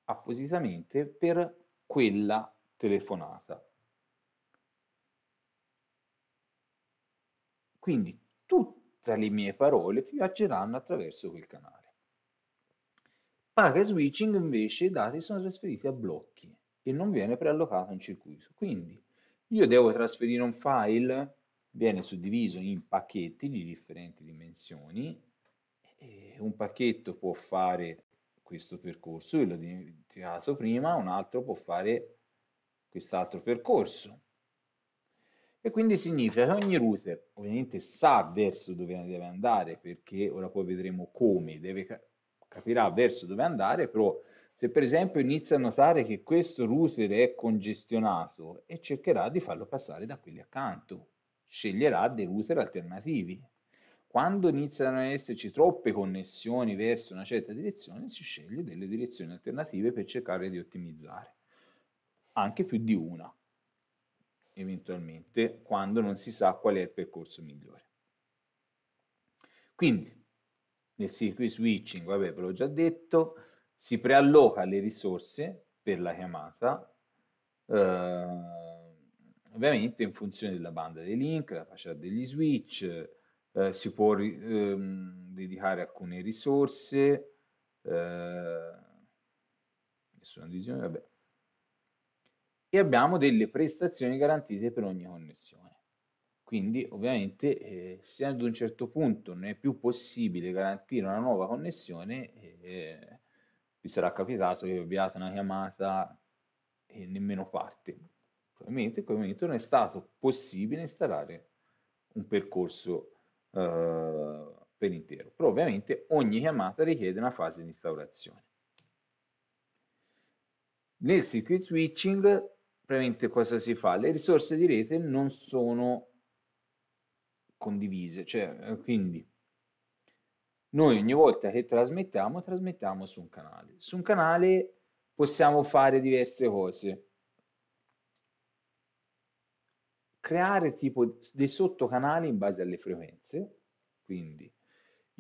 appositamente per quella telefonata. Quindi tutte le mie parole viaggeranno attraverso quel canale. Packet switching invece i dati sono trasferiti a blocchi e non viene preallocato un circuito. Quindi io devo trasferire un file viene suddiviso in pacchetti di differenti dimensioni. un pacchetto può fare questo percorso, io l'ho dimenticato prima, un altro può fare quest'altro percorso. E quindi significa che ogni router ovviamente sa verso dove deve andare, perché ora poi vedremo come, deve, capirà verso dove andare, però se per esempio inizia a notare che questo router è congestionato e cercherà di farlo passare da quelli accanto, sceglierà dei router alternativi. Quando iniziano a esserci troppe connessioni verso una certa direzione, si sceglie delle direzioni alternative per cercare di ottimizzare, anche più di una, eventualmente, quando non si sa qual è il percorso migliore. Quindi, nel circuit switching, vabbè, ve l'ho già detto, si prealloca le risorse per la chiamata, eh, ovviamente in funzione della banda dei link, la faccia degli switch, eh, si può ehm, dedicare alcune risorse, eh, nessuna visione, vabbè. E abbiamo delle prestazioni garantite per ogni connessione. Quindi ovviamente eh, se ad un certo punto non è più possibile garantire una nuova connessione, eh, vi sarà capitato che vi avviate una chiamata e nemmeno parte probabilmente come ho detto non è stato possibile installare un percorso eh, per intero. Però ovviamente ogni chiamata richiede una fase di instaurazione. Nel circuit switching, praticamente cosa si fa? Le risorse di rete non sono condivise, cioè eh, quindi noi ogni volta che trasmettiamo, trasmettiamo su un canale. Su un canale possiamo fare diverse cose creare tipo dei sottocanali in base alle frequenze, quindi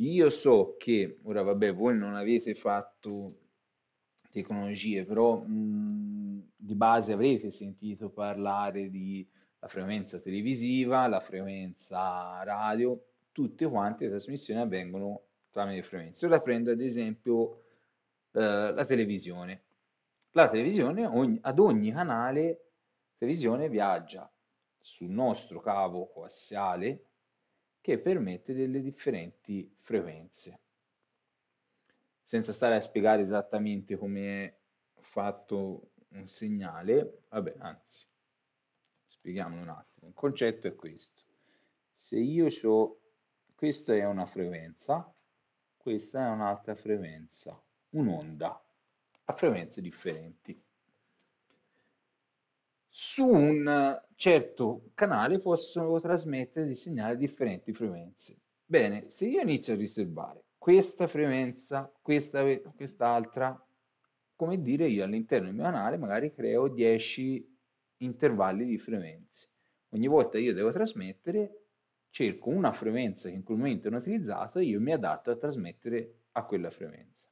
io so che, ora vabbè, voi non avete fatto tecnologie, però mh, di base avrete sentito parlare di la frequenza televisiva, la frequenza radio, tutte quante le trasmissioni avvengono tramite frequenze. Ora prendo ad esempio eh, la televisione. La televisione ogni, ad ogni canale televisione viaggia sul nostro cavo coassiale che permette delle differenti frequenze. Senza stare a spiegare esattamente come è fatto un segnale, vabbè, anzi, spieghiamolo un attimo. Il concetto è questo. Se io ho questa è una frequenza, questa è un'altra frequenza, un'onda a frequenze differenti su un eh, certo canale possono trasmettere dei segnali di differenti frequenze. Bene, se io inizio a riservare questa frequenza, questa, quest'altra, come dire, io all'interno del mio canale magari creo 10 intervalli di frequenze. Ogni volta che io devo trasmettere, cerco una frequenza che in quel momento non ho utilizzato e io mi adatto a trasmettere a quella frequenza.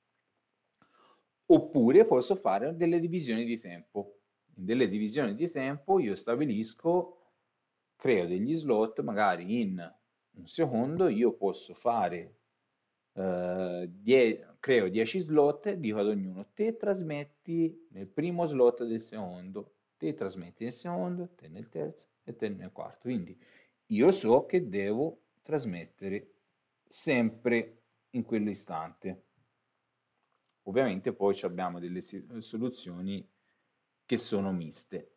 Oppure posso fare delle divisioni di tempo delle divisioni di tempo io stabilisco, creo degli slot, magari in un secondo io posso fare, eh, die creo 10 slot, dico ad ognuno te trasmetti nel primo slot del secondo, te trasmetti nel secondo, te nel terzo e te nel quarto. Quindi io so che devo trasmettere sempre in quell'istante. Ovviamente poi abbiamo delle soluzioni che sono miste.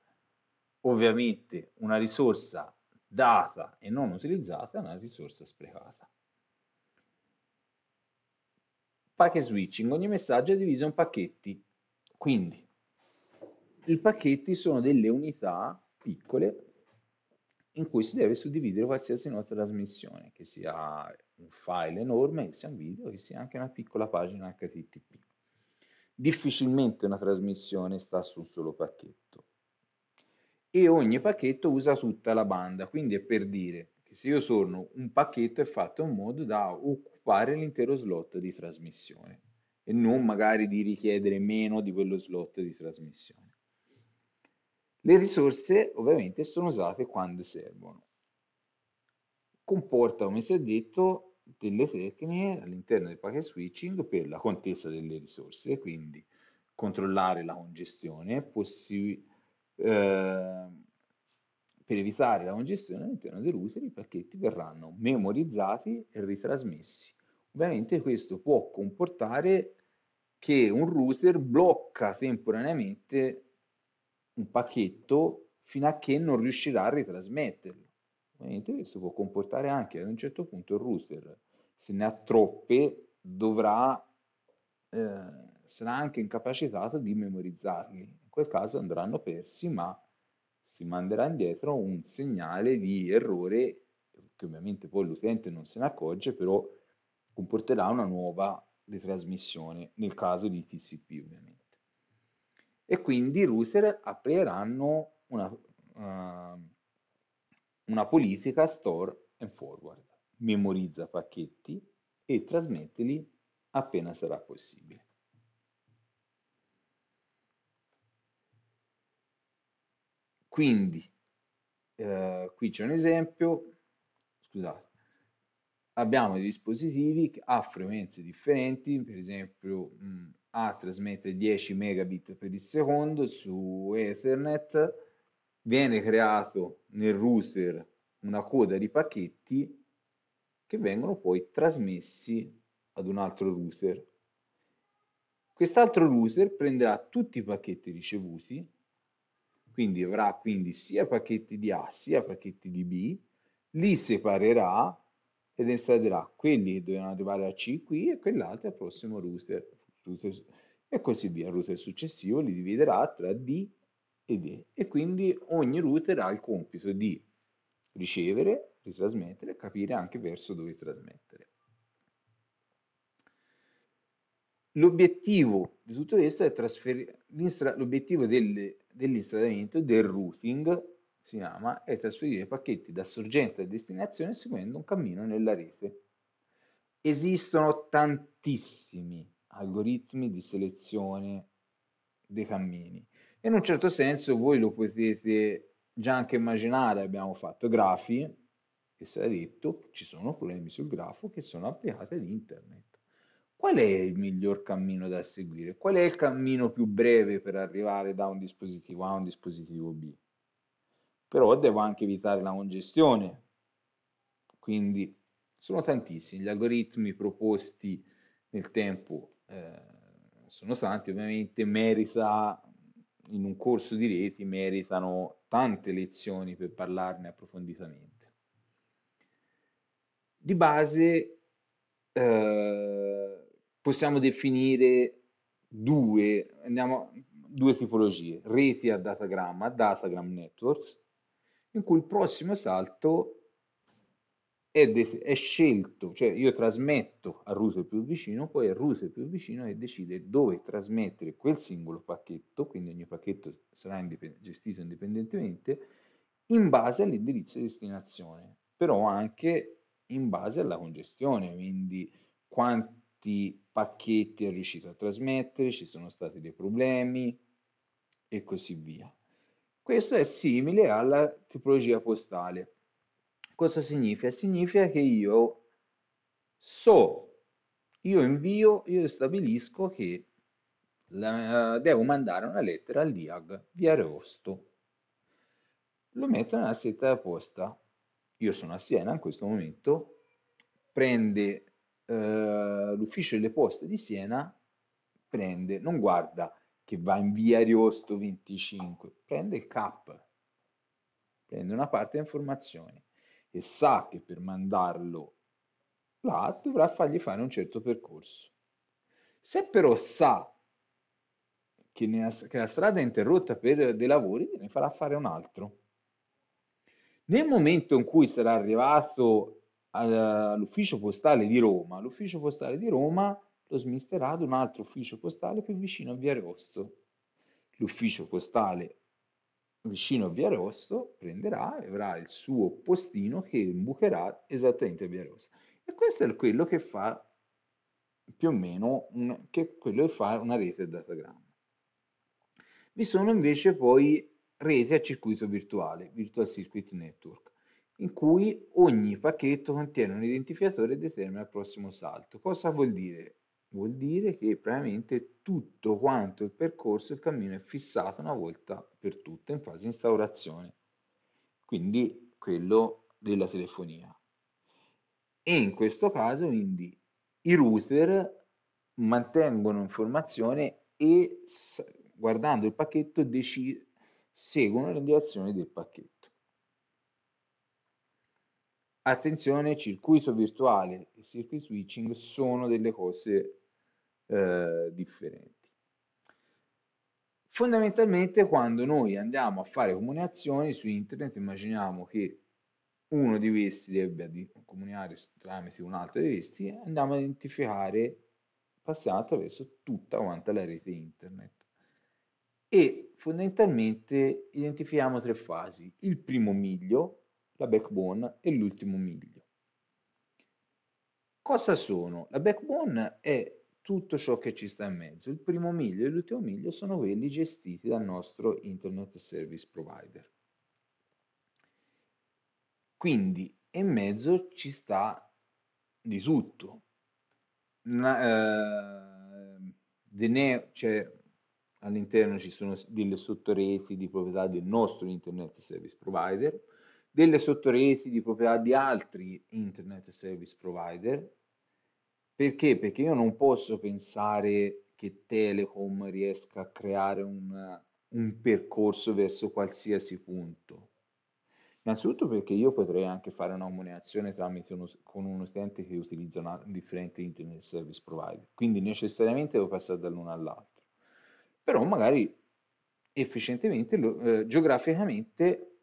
Ovviamente una risorsa data e non utilizzata è una risorsa sprecata. Packet switching, ogni messaggio è diviso in pacchetti, quindi i pacchetti sono delle unità piccole in cui si deve suddividere qualsiasi nostra trasmissione, che sia un file enorme, che sia un video, che sia anche una piccola pagina HTTP difficilmente una trasmissione sta su un solo pacchetto e ogni pacchetto usa tutta la banda, quindi è per dire che se io torno un pacchetto è fatto in modo da occupare l'intero slot di trasmissione e non magari di richiedere meno di quello slot di trasmissione. Le risorse ovviamente sono usate quando servono. Comporta, come si è detto, delle tecniche all'interno del packet switching per la contessa delle risorse, quindi controllare la congestione, possi- eh, per evitare la congestione all'interno dei router i pacchetti verranno memorizzati e ritrasmessi. Ovviamente questo può comportare che un router blocca temporaneamente un pacchetto fino a che non riuscirà a ritrasmetterlo. Ovviamente questo può comportare anche ad un certo punto il router, se ne ha troppe, dovrà, eh, sarà anche incapacitato di memorizzarli. In quel caso andranno persi, ma si manderà indietro un segnale di errore che ovviamente poi l'utente non se ne accorge, però comporterà una nuova ritrasmissione, nel caso di TCP ovviamente. E quindi i router applicheranno una... Uh, una politica store and forward. Memorizza pacchetti e trasmettili appena sarà possibile. Quindi, eh, qui c'è un esempio, scusate, abbiamo dei dispositivi a frequenze differenti, per esempio mh, A trasmette 10 megabit per il secondo su Ethernet, viene creato nel router una coda di pacchetti che vengono poi trasmessi ad un altro router. Quest'altro router prenderà tutti i pacchetti ricevuti, quindi avrà quindi sia pacchetti di A sia pacchetti di B, li separerà ed ne quelli che devono arrivare a C qui e quell'altro al prossimo router, router e così via. Il router successivo li dividerà tra D e e quindi ogni router ha il compito di ricevere, ritrasmettere e capire anche verso dove trasmettere. L'obiettivo di tutto questo è trasferire, l'obiettivo dell'installamento del routing, si chiama, è trasferire i pacchetti da sorgente a destinazione seguendo un cammino nella rete. Esistono tantissimi algoritmi di selezione dei cammini in un certo senso voi lo potete già anche immaginare, abbiamo fatto grafi, e si è detto ci sono problemi sul grafo che sono applicati ad internet. Qual è il miglior cammino da seguire? Qual è il cammino più breve per arrivare da un dispositivo A a un dispositivo B? Però devo anche evitare la congestione, quindi sono tantissimi gli algoritmi proposti nel tempo eh, sono tanti ovviamente merita in un corso di reti meritano tante lezioni per parlarne approfonditamente. Di base eh, possiamo definire due, andiamo, due tipologie, reti a datagramma, datagram networks, in cui il prossimo salto è, de- è, scelto, cioè io trasmetto al router più vicino, poi il router più vicino che decide dove trasmettere quel singolo pacchetto, quindi ogni pacchetto sarà indipend- gestito indipendentemente, in base all'indirizzo di destinazione, però anche in base alla congestione, quindi quanti pacchetti è riuscito a trasmettere, ci sono stati dei problemi e così via. Questo è simile alla tipologia postale Cosa significa? Significa che io so, io invio, io stabilisco che la, devo mandare una lettera al DIAG di Ariosto. Lo metto nella setta da posta. Io sono a Siena in questo momento, prende eh, l'ufficio delle poste di Siena, prende, non guarda che va in via Ariosto 25, prende il CAP, prende una parte di informazioni e sa che per mandarlo là dovrà fargli fare un certo percorso. Se però sa che, nella, che la strada è interrotta per dei lavori, ne farà fare un altro. Nel momento in cui sarà arrivato all'ufficio postale di Roma, l'ufficio postale di Roma lo smisterà ad un altro ufficio postale più vicino a Via Rosto. L'ufficio postale vicino a Via Rosto, prenderà e avrà il suo postino che imbucherà esattamente a Via Rosto. E questo è quello che fa più o meno un, che è quello che fa una rete datagramma. Vi sono invece poi reti a circuito virtuale, Virtual Circuit Network, in cui ogni pacchetto contiene un identificatore e determina il prossimo salto. Cosa vuol dire? Vuol dire che praticamente tutto quanto il percorso, il cammino è fissato una volta per tutte in fase di instaurazione. Quindi quello della telefonia. E in questo caso quindi i router mantengono informazione e guardando il pacchetto deci- seguono le indicazioni del pacchetto. Attenzione, circuito virtuale e circuit switching sono delle cose eh, differenti. Fondamentalmente quando noi andiamo a fare comunicazioni su internet, immaginiamo che uno di questi debba comunicare tramite un altro di questi, andiamo a identificare passando attraverso tutta quanta la rete internet. E fondamentalmente identifichiamo tre fasi, il primo miglio, la backbone e l'ultimo miglio. Cosa sono? La backbone è tutto ciò che ci sta in mezzo. Il primo miglio e l'ultimo miglio sono quelli gestiti dal nostro Internet Service Provider. Quindi in mezzo ci sta di tutto. Eh, cioè, all'interno ci sono delle sottoreti di proprietà del nostro Internet Service Provider, delle sottoreti di proprietà di altri Internet Service Provider, perché? Perché io non posso pensare che Telecom riesca a creare un, un percorso verso qualsiasi punto. Innanzitutto perché io potrei anche fare una un'ammunizione tramite uno, con un utente che utilizza una, un differente internet service provider, quindi necessariamente devo passare dall'uno all'altro. Però magari efficientemente, eh, geograficamente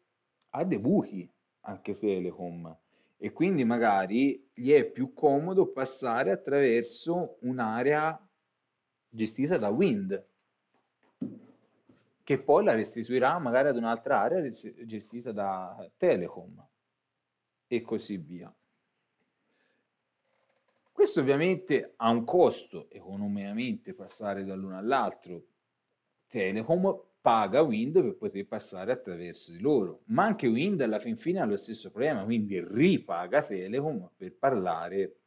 ha dei buchi anche Telecom e quindi magari gli è più comodo passare attraverso un'area gestita da Wind che poi la restituirà magari ad un'altra area gestita da Telecom e così via. Questo ovviamente ha un costo economicamente passare dall'uno all'altro. Telecom paga Wind per poter passare attraverso di loro. Ma anche Wind alla fin fine ha lo stesso problema, quindi ripaga Telecom per parlare,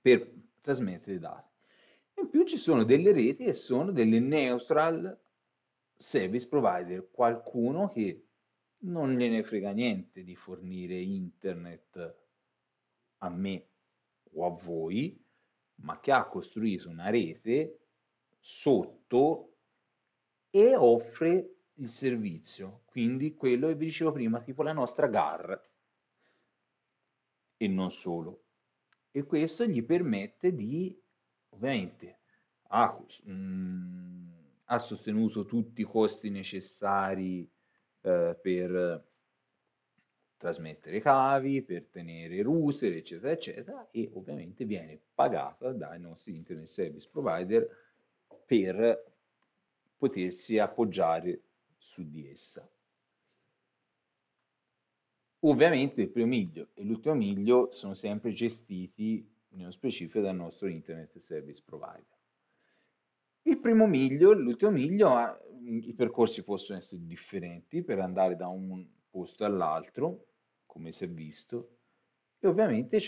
per trasmettere i dati. In più ci sono delle reti e sono delle neutral service provider, qualcuno che non gliene frega niente di fornire internet a me o a voi, ma che ha costruito una rete sotto e offre il servizio, quindi quello che vi dicevo prima, tipo la nostra GAR e non solo. E questo gli permette di, ovviamente, ha, mh, mm, ha sostenuto tutti i costi necessari eh, per trasmettere cavi, per tenere router, eccetera, eccetera, e ovviamente viene pagata dai nostri internet service provider per potersi appoggiare su di essa. Ovviamente il primo miglio e l'ultimo miglio sono sempre gestiti nello specifico dal nostro Internet Service Provider. Il primo miglio e l'ultimo miglio, i percorsi possono essere differenti per andare da un posto all'altro, come si è visto, e ovviamente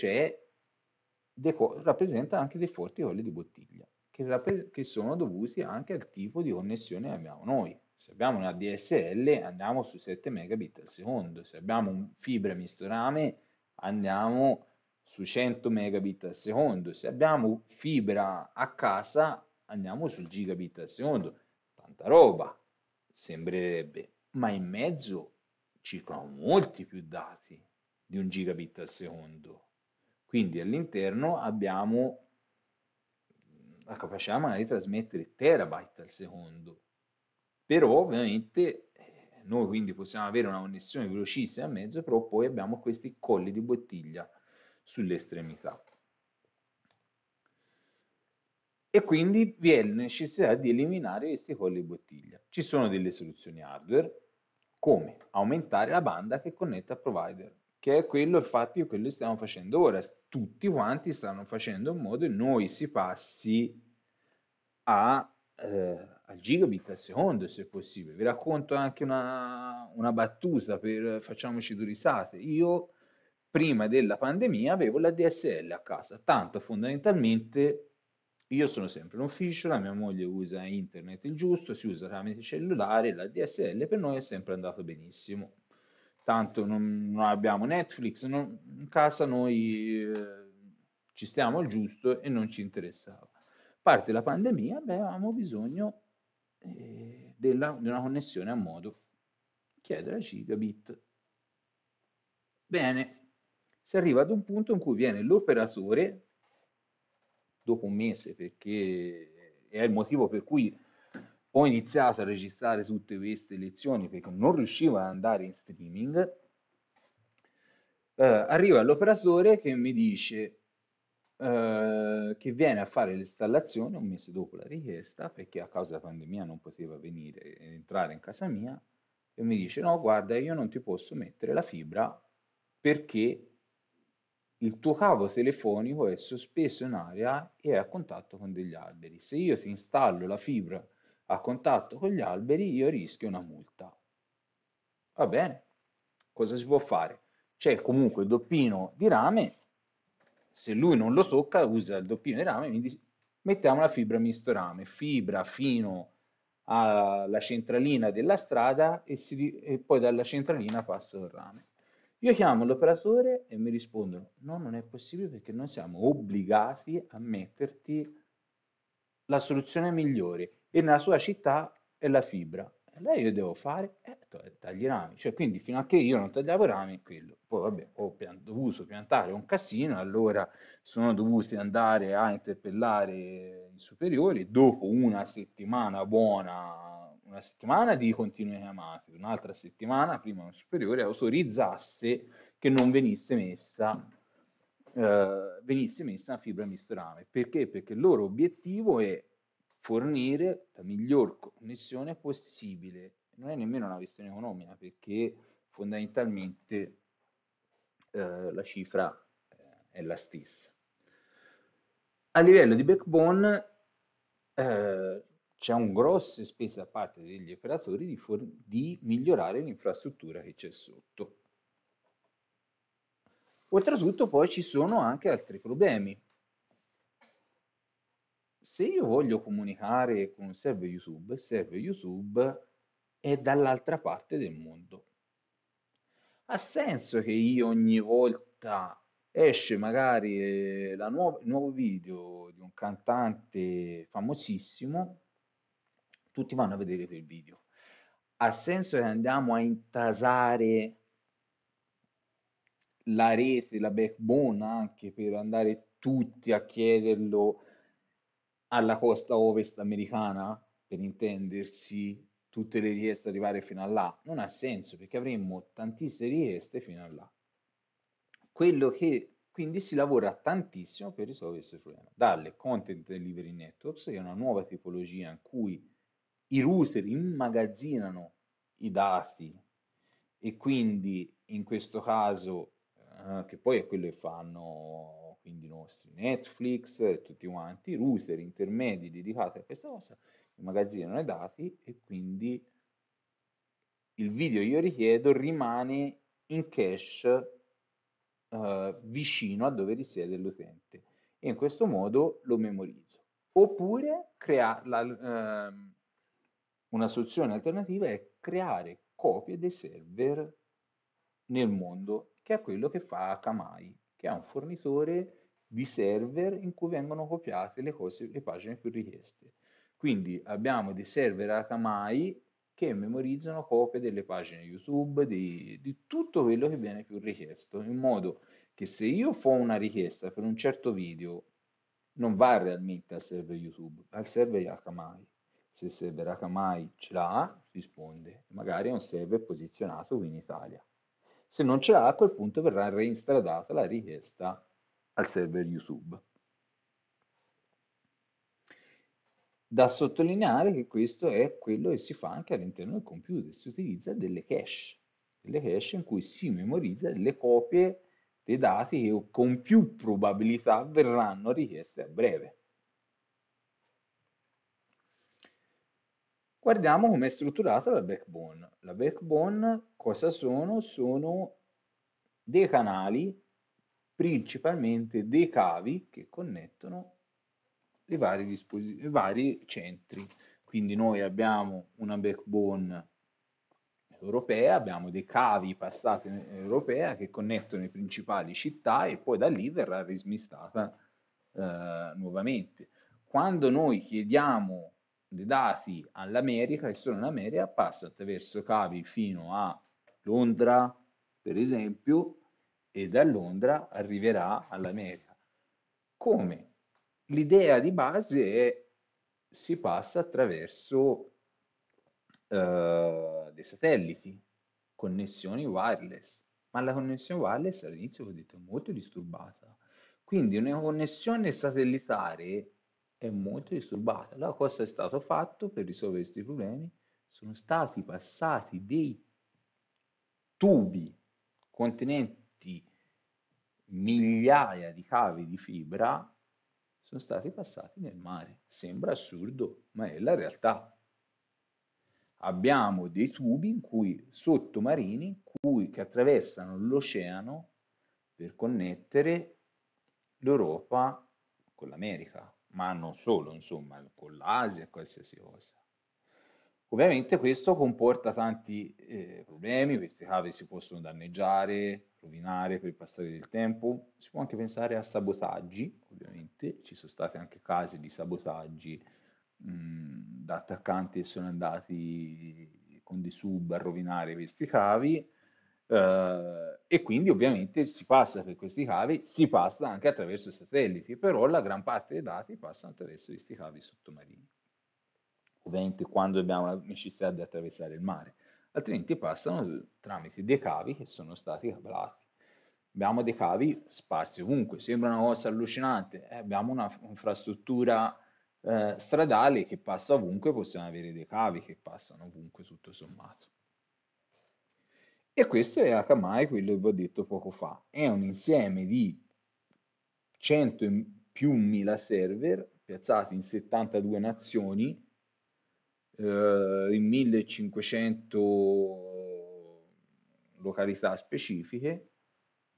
rappresenta anche dei forti oli di bottiglia che, che sono dovuti anche al tipo di connessione che abbiamo noi. Se abbiamo una DSL andiamo su 7 megabit al secondo, se abbiamo un fibra rame andiamo su 100 megabit al secondo, se abbiamo fibra a casa andiamo sul gigabit al secondo, tanta roba sembrerebbe, ma in mezzo circolano molti più dati di un gigabit al secondo. Quindi all'interno abbiamo la ecco, capacità magari di trasmettere terabyte al secondo. Però ovviamente eh, noi quindi possiamo avere una connessione velocissima a mezzo, però poi abbiamo questi colli di bottiglia sulle estremità. E quindi vi è la necessità di eliminare questi colli di bottiglia. Ci sono delle soluzioni hardware, come aumentare la banda che connette al provider che è quello infatti quello che stiamo facendo ora. Tutti quanti stanno facendo in modo che noi si passi a, eh, a gigabit al secondo se possibile. Vi racconto anche una, una battuta per facciamoci due risate. Io prima della pandemia avevo la DSL a casa, tanto fondamentalmente io sono sempre in ufficio, la mia moglie usa internet il giusto, si usa tramite cellulare, la DSL per noi è sempre andato benissimo tanto non, non abbiamo Netflix, non, in casa noi eh, ci stiamo al giusto e non ci interessava. Parte la pandemia, avevamo bisogno eh, della, di una connessione a modo. Chiedere a gigabit. Bene, si arriva ad un punto in cui viene l'operatore, dopo un mese, perché è il motivo per cui ho iniziato a registrare tutte queste lezioni perché non riuscivo ad andare in streaming, eh, arriva l'operatore che mi dice eh, che viene a fare l'installazione un mese dopo la richiesta perché a causa della pandemia non poteva venire ed entrare in casa mia e mi dice no guarda io non ti posso mettere la fibra perché il tuo cavo telefonico è sospeso in aria e è a contatto con degli alberi. Se io ti installo la fibra a contatto con gli alberi io rischio una multa. Va bene, cosa si può fare? C'è comunque il doppino di rame, se lui non lo tocca usa il doppino di rame, quindi mettiamo la fibra misto rame, fibra fino alla centralina della strada e, si, e poi dalla centralina passo il rame. Io chiamo l'operatore e mi rispondono no, non è possibile perché noi siamo obbligati a metterti la soluzione migliore e nella sua città è la fibra. Lei io devo fare? Eh, tagli i rami. Cioè, quindi fino a che io non tagliavo i rami, quello. Poi vabbè, ho pian- dovuto piantare un casino, allora sono dovuti andare a interpellare i superiori. Dopo una settimana buona, una settimana di continue chiamate, un'altra settimana prima un superiore autorizzasse che non venisse messa eh, venisse messa una fibra misto rame. Perché? Perché il loro obiettivo è fornire la miglior connessione possibile. Non è nemmeno una questione economica perché fondamentalmente eh, la cifra eh, è la stessa. A livello di backbone eh, c'è un grosso spesa da parte degli operatori di, for- di migliorare l'infrastruttura che c'è sotto. Oltretutto poi ci sono anche altri problemi, se io voglio comunicare con un server YouTube, il server YouTube è dall'altra parte del mondo. Ha senso che io ogni volta esce magari il eh, nuovo video di un cantante famosissimo, tutti vanno a vedere quel video. Ha senso che andiamo a intasare la rete, la backbone anche per andare tutti a chiederlo alla costa ovest americana, per intendersi, tutte le richieste arrivare fino a là. Non ha senso perché avremmo tantissime richieste fino a là. Quello che quindi si lavora tantissimo per risolvere questo problema. Dalle content delivery networks, che è una nuova tipologia in cui i router immagazzinano i dati e quindi in questo caso, eh, che poi è quello che fanno quindi i nostri Netflix, tutti quanti, router intermedi dedicati a questa cosa, immagazzinano i dati e quindi il video io richiedo rimane in cache eh, vicino a dove risiede l'utente e in questo modo lo memorizzo. Oppure crea- la, eh, una soluzione alternativa è creare copie dei server nel mondo, che è quello che fa Kamai che è un fornitore di server in cui vengono copiate le, cose, le pagine più richieste. Quindi abbiamo dei server Akamai che memorizzano copie delle pagine YouTube, di, di, tutto quello che viene più richiesto, in modo che se io ho una richiesta per un certo video, non va realmente al server YouTube, al server Akamai. Se il server Akamai ce l'ha, risponde. Magari è un server posizionato qui in Italia. Se non ce l'ha, a quel punto verrà reinstradata la richiesta al server YouTube. Da sottolineare che questo è quello che si fa anche all'interno del computer, si utilizza delle cache, delle cache in cui si memorizza le copie dei dati che con più probabilità verranno richieste a breve. Guardiamo come è strutturata la backbone. La backbone cosa sono? Sono dei canali, principalmente dei cavi che connettono i vari, i vari centri. Quindi noi abbiamo una backbone europea, abbiamo dei cavi passati in europea che connettono le principali città e poi da lì verrà rismistata eh, nuovamente. Quando noi chiediamo dei dati all'America e solo in America passa attraverso cavi fino a Londra, per esempio, e da Londra arriverà all'America. Come? L'idea di base è si passa attraverso eh, dei satelliti, connessioni wireless, ma la connessione wireless all'inizio, ho detto, è molto disturbata. Quindi una connessione satellitare è molto disturbata. Allora cosa è stato fatto per risolvere questi problemi? Sono stati passati dei tubi contenenti migliaia di cavi di fibra, sono stati passati nel mare. Sembra assurdo, ma è la realtà. Abbiamo dei tubi in cui, sottomarini cui, che attraversano l'oceano per connettere l'Europa con l'America, ma non solo, insomma, con l'Asia e qualsiasi cosa. Ovviamente questo comporta tanti eh, problemi, queste cave si possono danneggiare, rovinare per il passare del tempo, si può anche pensare a sabotaggi, ovviamente ci sono stati anche casi di sabotaggi mh, da attaccanti che sono andati con dei sub a rovinare questi cavi, Uh, e quindi ovviamente si passa per questi cavi, si passa anche attraverso i satelliti, però la gran parte dei dati passa attraverso questi cavi sottomarini. Ovviamente quando abbiamo la necessità di attraversare il mare, altrimenti passano tramite dei cavi che sono stati cablati. Abbiamo dei cavi sparsi ovunque, sembra una cosa allucinante, eh, abbiamo un'infrastruttura eh, stradale che passa ovunque, possiamo avere dei cavi che passano ovunque tutto sommato. E questo è Akamai, quello che vi ho detto poco fa. È un insieme di 100 più 1000 server piazzati in 72 nazioni, eh, in 1500 località specifiche,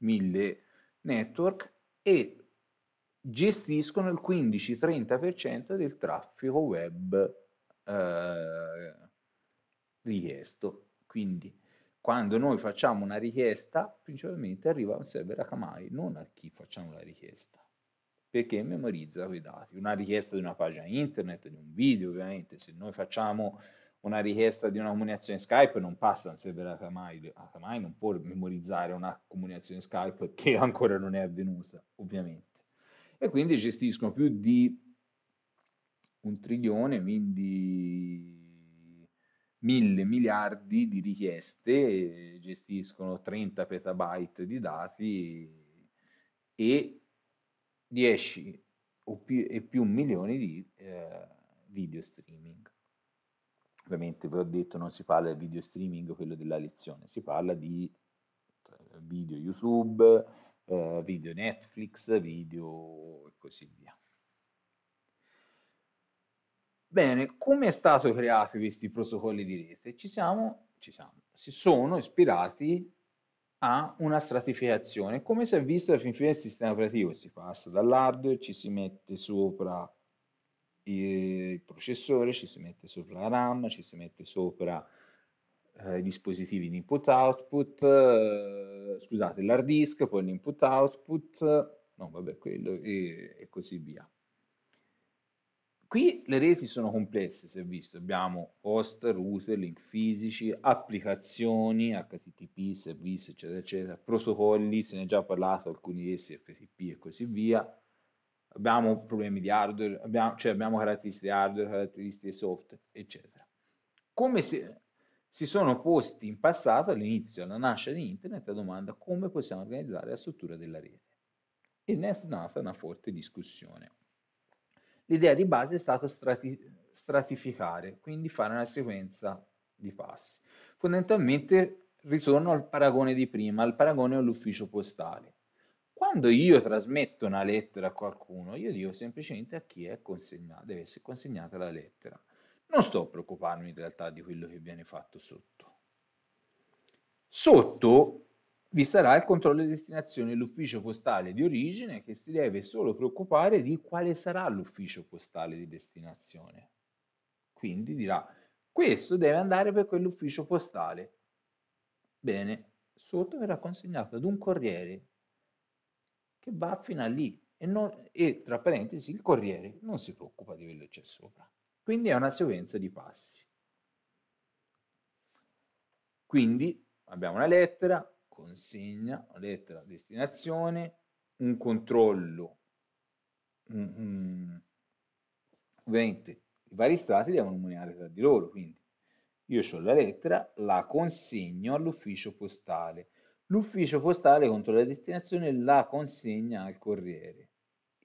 1000 network e gestiscono il 15-30% del traffico web eh, richiesto. Quindi quando noi facciamo una richiesta, principalmente arriva un server Akamai, non a chi facciamo la richiesta, perché memorizza quei dati. Una richiesta di una pagina internet, di un video, ovviamente, se noi facciamo una richiesta di una comunicazione Skype non passa un server Akamai, Akamai non può memorizzare una comunicazione Skype che ancora non è avvenuta, ovviamente. E quindi gestiscono più di un trilione, quindi mille miliardi di richieste, gestiscono 30 petabyte di dati e 10 o più, e più milioni di eh, video streaming. Ovviamente vi ho detto non si parla di video streaming, quello della lezione, si parla di eh, video YouTube, eh, video Netflix, video e così via. Bene, come è stato creato questi protocolli di rete? Ci siamo, ci siamo, si sono ispirati a una stratificazione, come si è visto fin fine del sistema operativo, si passa dall'hardware, ci si mette sopra il processore, ci si mette sopra la RAM, ci si mette sopra eh, i dispositivi di input-output, eh, scusate, l'hard disk, poi l'input-output, no vabbè quello e, e così via. Qui le reti sono complesse, si è visto, abbiamo host, router, link fisici, applicazioni, HTTP, service, eccetera, eccetera, protocolli, se ne è già parlato, alcuni di essi FTP e così via, abbiamo problemi di hardware, abbiamo, cioè abbiamo caratteristiche di hardware, caratteristiche soft, eccetera. Come se, si sono posti in passato all'inizio, alla nascita di internet, la domanda come possiamo organizzare la struttura della rete. E ne è nata una forte discussione l'idea di base è stata strati- stratificare, quindi fare una sequenza di passi. Fondamentalmente ritorno al paragone di prima, al paragone all'ufficio postale. Quando io trasmetto una lettera a qualcuno, io dico semplicemente a chi è consegnata, deve essere consegnata la lettera. Non sto a preoccuparmi in realtà di quello che viene fatto sotto. Sotto vi sarà il controllo di destinazione dell'ufficio postale di origine che si deve solo preoccupare di quale sarà l'ufficio postale di destinazione. Quindi dirà, questo deve andare per quell'ufficio postale. Bene, sotto verrà consegnato ad un corriere che va fino a lì e, non, e tra parentesi il corriere non si preoccupa di quello che c'è sopra. Quindi è una sequenza di passi. Quindi abbiamo una lettera, consegna, lettera, destinazione, un controllo, ovviamente i vari stati devono comunicare tra di loro, quindi io ho la lettera, la consegno all'ufficio postale, l'ufficio postale controlla la destinazione e la consegna al corriere,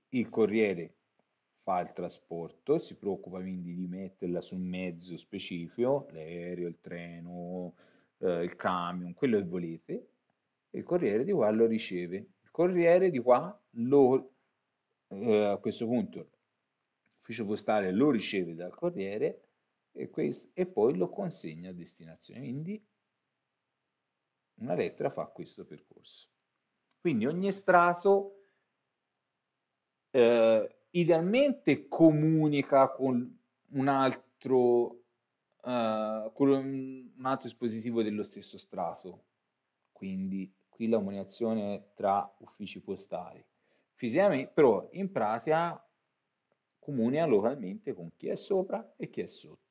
il corriere fa il trasporto, si preoccupa quindi di metterla su un mezzo specifico, l'aereo, il treno, eh, il camion, quello che volete, il corriere di qua lo riceve. Il corriere di qua lo, eh, a questo punto l'ufficio postale lo riceve dal corriere e, questo, e poi lo consegna a destinazione. Quindi una lettera fa questo percorso. Quindi ogni strato eh, idealmente comunica con un altro, eh, con un altro dispositivo dello stesso strato, quindi qui comunicazione tra uffici postali. Fisicamente, però in pratica comunica localmente con chi è sopra e chi è sotto.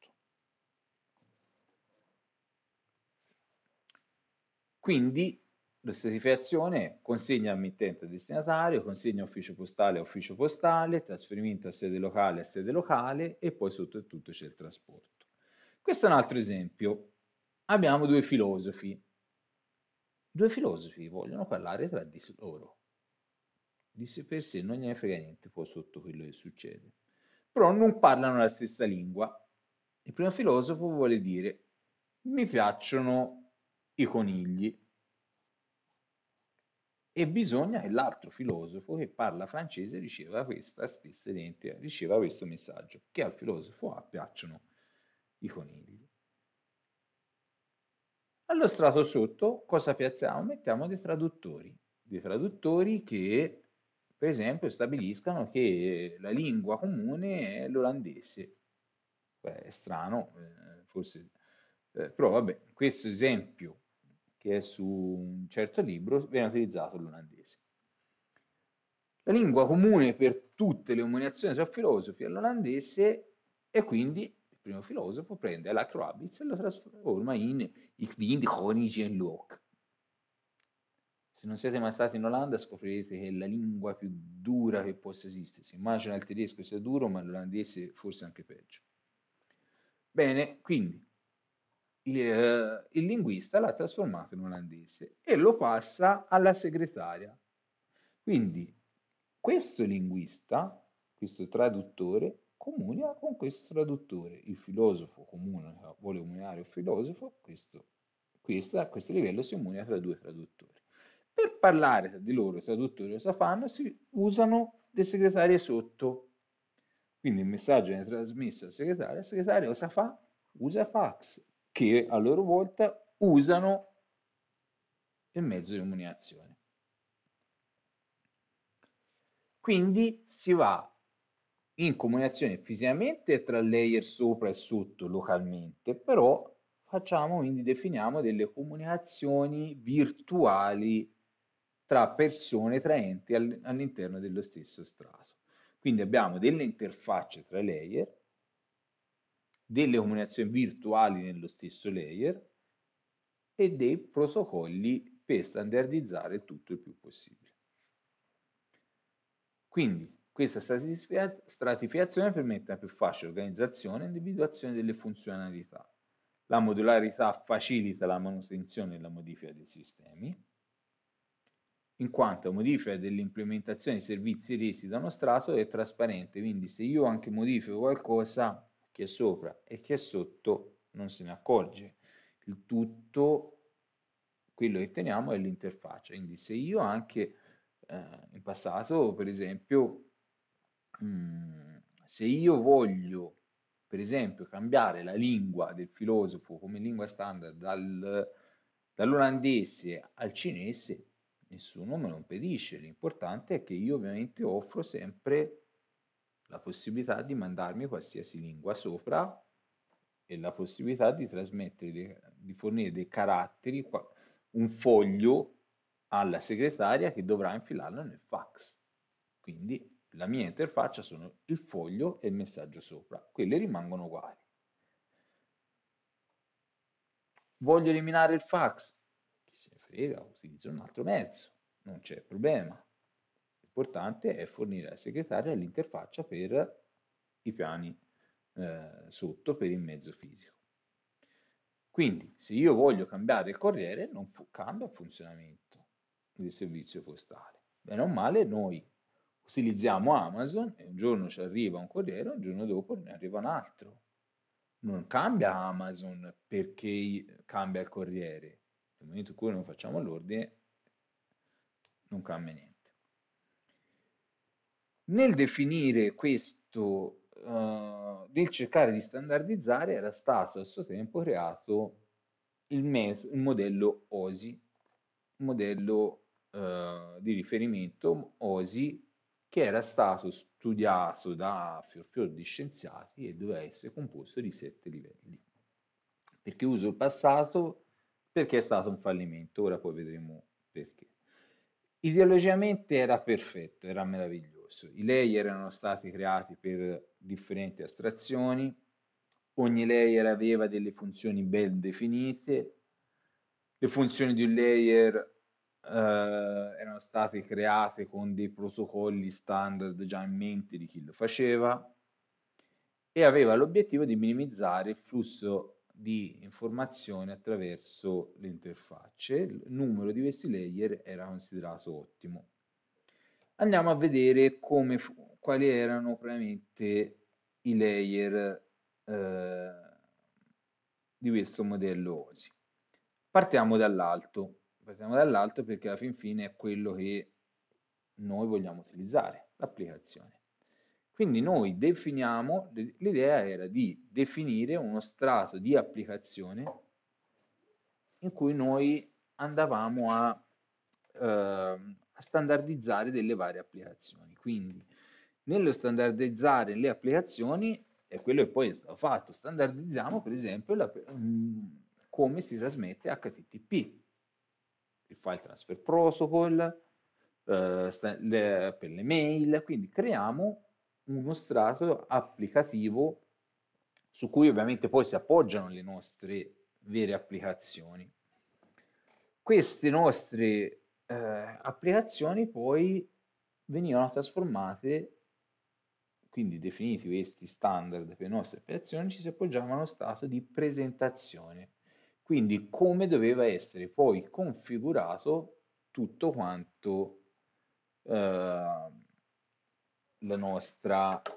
Quindi la certificazione consegna emittente destinatario, consegna ufficio postale a ufficio postale, trasferimento a sede locale a sede locale e poi sotto tutto c'è il trasporto. Questo è un altro esempio. Abbiamo due filosofi, Due filosofi vogliono parlare tra di loro. Disse per sé non gliene frega niente poi sotto quello che succede. Però non parlano la stessa lingua. Il primo filosofo vuole dire mi piacciono i conigli e bisogna che l'altro filosofo che parla francese riceva questa stessa identica, riceva questo messaggio che al filosofo A ah, piacciono i conigli. Allo strato sotto cosa piazziamo? Mettiamo dei traduttori, dei traduttori che per esempio stabiliscano che la lingua comune è l'olandese. Beh, è strano, eh, forse, eh, però vabbè, questo esempio che è su un certo libro viene utilizzato l'olandese. La lingua comune per tutte le umiliazioni tra filosofi è l'olandese e quindi primo filosofo, prende la l'Acroabitz e lo trasforma in Ich bin König Se non siete mai stati in Olanda scoprirete che è la lingua più dura che possa esistere. Si immagina il tedesco sia duro, ma l'olandese forse anche peggio. Bene, quindi il, eh, il linguista l'ha trasformato in olandese e lo passa alla segretaria. Quindi questo linguista, questo traduttore, comunica con questo traduttore. Il filosofo comunica, eh, vuole comunicare il filosofo, questo, questo, a questo livello si comunica tra due traduttori. Per parlare tra di loro, i traduttori cosa fanno? Si usano le segretarie sotto. Quindi il messaggio viene trasmesso al segretario, il segretario cosa fa? Usa fax, che a loro volta usano il mezzo di comunicazione. Quindi si va in comunicazione fisicamente tra layer sopra e sotto localmente, però facciamo quindi definiamo delle comunicazioni virtuali tra persone, tra enti all'interno dello stesso strato. Quindi abbiamo delle interfacce tra layer, delle comunicazioni virtuali nello stesso layer e dei protocolli per standardizzare tutto il più possibile. Quindi questa stratificazione permette una più facile organizzazione e individuazione delle funzionalità. La modularità facilita la manutenzione e la modifica dei sistemi, in quanto modifica dell'implementazione dei servizi resi da uno strato è trasparente, quindi se io anche modifico qualcosa, che è sopra e che è sotto non se ne accorge. Il tutto, quello che teniamo è l'interfaccia, quindi se io anche eh, in passato, per esempio, Mhmm, se io voglio, per esempio, cambiare la lingua del filosofo come lingua standard dal, dall'olandese al cinese, nessuno me lo impedisce. L'importante è che io ovviamente offro sempre la possibilità di mandarmi qualsiasi lingua sopra e la possibilità di trasmettere, di fornire dei caratteri, un foglio alla segretaria che dovrà infilarlo nel fax. Quindi la mia interfaccia sono il foglio e il messaggio sopra, quelle rimangono uguali. Voglio eliminare il fax? Chi se ne frega, utilizzo un altro mezzo, non c'è problema. L'importante è fornire al segretario l'interfaccia per i piani eh, sotto, per il mezzo fisico. Quindi, se io voglio cambiare il corriere, non cambia il funzionamento del servizio postale. Bene o male, noi Utilizziamo Amazon e un giorno ci arriva un corriere, un giorno dopo ne arriva un altro. Non cambia Amazon perché cambia il corriere. Nel momento in cui non facciamo l'ordine non cambia niente. Nel definire questo Uh, nel cercare di standardizzare era stato a suo tempo creato il, metodo, il modello OSI, un modello uh, di riferimento OSI che era stato studiato da fior fior di scienziati e doveva essere composto di sette livelli. Perché uso il passato? Perché è stato un fallimento, ora poi vedremo perché. Ideologicamente era perfetto, era meraviglioso. I lei erano stati creati per differenti astrazioni, ogni layer aveva delle funzioni ben definite, le funzioni di un layer eh, erano state create con dei protocolli standard già in mente di chi lo faceva e aveva l'obiettivo di minimizzare il flusso di informazioni attraverso le interfacce. Il numero di questi layer era considerato ottimo. Andiamo a vedere come, quali erano probabilmente i layer eh, di questo modello OSI. Partiamo dall'alto partiamo dall'alto perché alla fin fine è quello che noi vogliamo utilizzare, l'applicazione. Quindi noi definiamo, l'idea era di definire uno strato di applicazione in cui noi andavamo a, eh, a standardizzare delle varie applicazioni. Quindi nello standardizzare le applicazioni è quello che poi è stato fatto. Standardizziamo per esempio la, mm, come si trasmette HTTP il file transfer protocol, eh, le, per le mail, quindi creiamo uno strato applicativo su cui ovviamente poi si appoggiano le nostre vere applicazioni. Queste nostre eh, applicazioni poi venivano trasformate, quindi definiti questi standard per le nostre applicazioni, ci si appoggiava allo stato di presentazione quindi come doveva essere poi configurato tutto quanto eh, la nostra eh,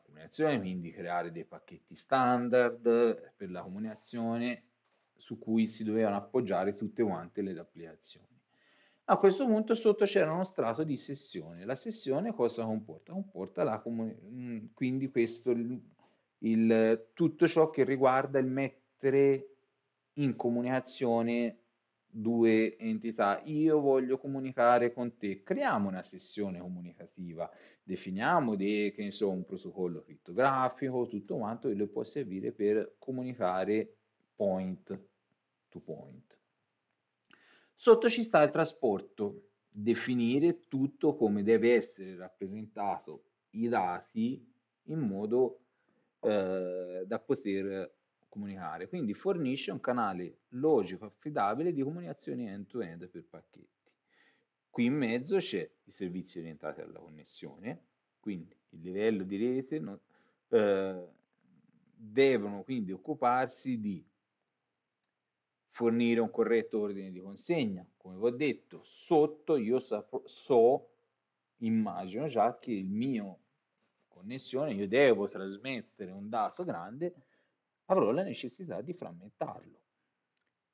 comunicazione, quindi creare dei pacchetti standard per la comunicazione su cui si dovevano appoggiare tutte quante le applicazioni. A questo punto sotto c'era uno strato di sessione. La sessione cosa comporta? Comporta la comunicazione, mm, quindi questo, il, tutto ciò che riguarda il mettere in comunicazione due entità. Io voglio comunicare con te. Creiamo una sessione comunicativa, definiamo dei, che ne so, un protocollo crittografico, tutto quanto, che lo può servire per comunicare point to point. Sotto ci sta il trasporto, definire tutto come deve essere rappresentato i dati in modo eh, da poter comunicare, quindi fornisce un canale logico, affidabile di comunicazione end-to-end per pacchetti. Qui in mezzo c'è i servizi orientati alla connessione, quindi il livello di rete no, eh, devono quindi occuparsi di fornire un corretto ordine di consegna, come vi ho detto, sotto io so, immagino già che il mio connessione, io devo trasmettere un dato grande avrò la necessità di frammentarlo.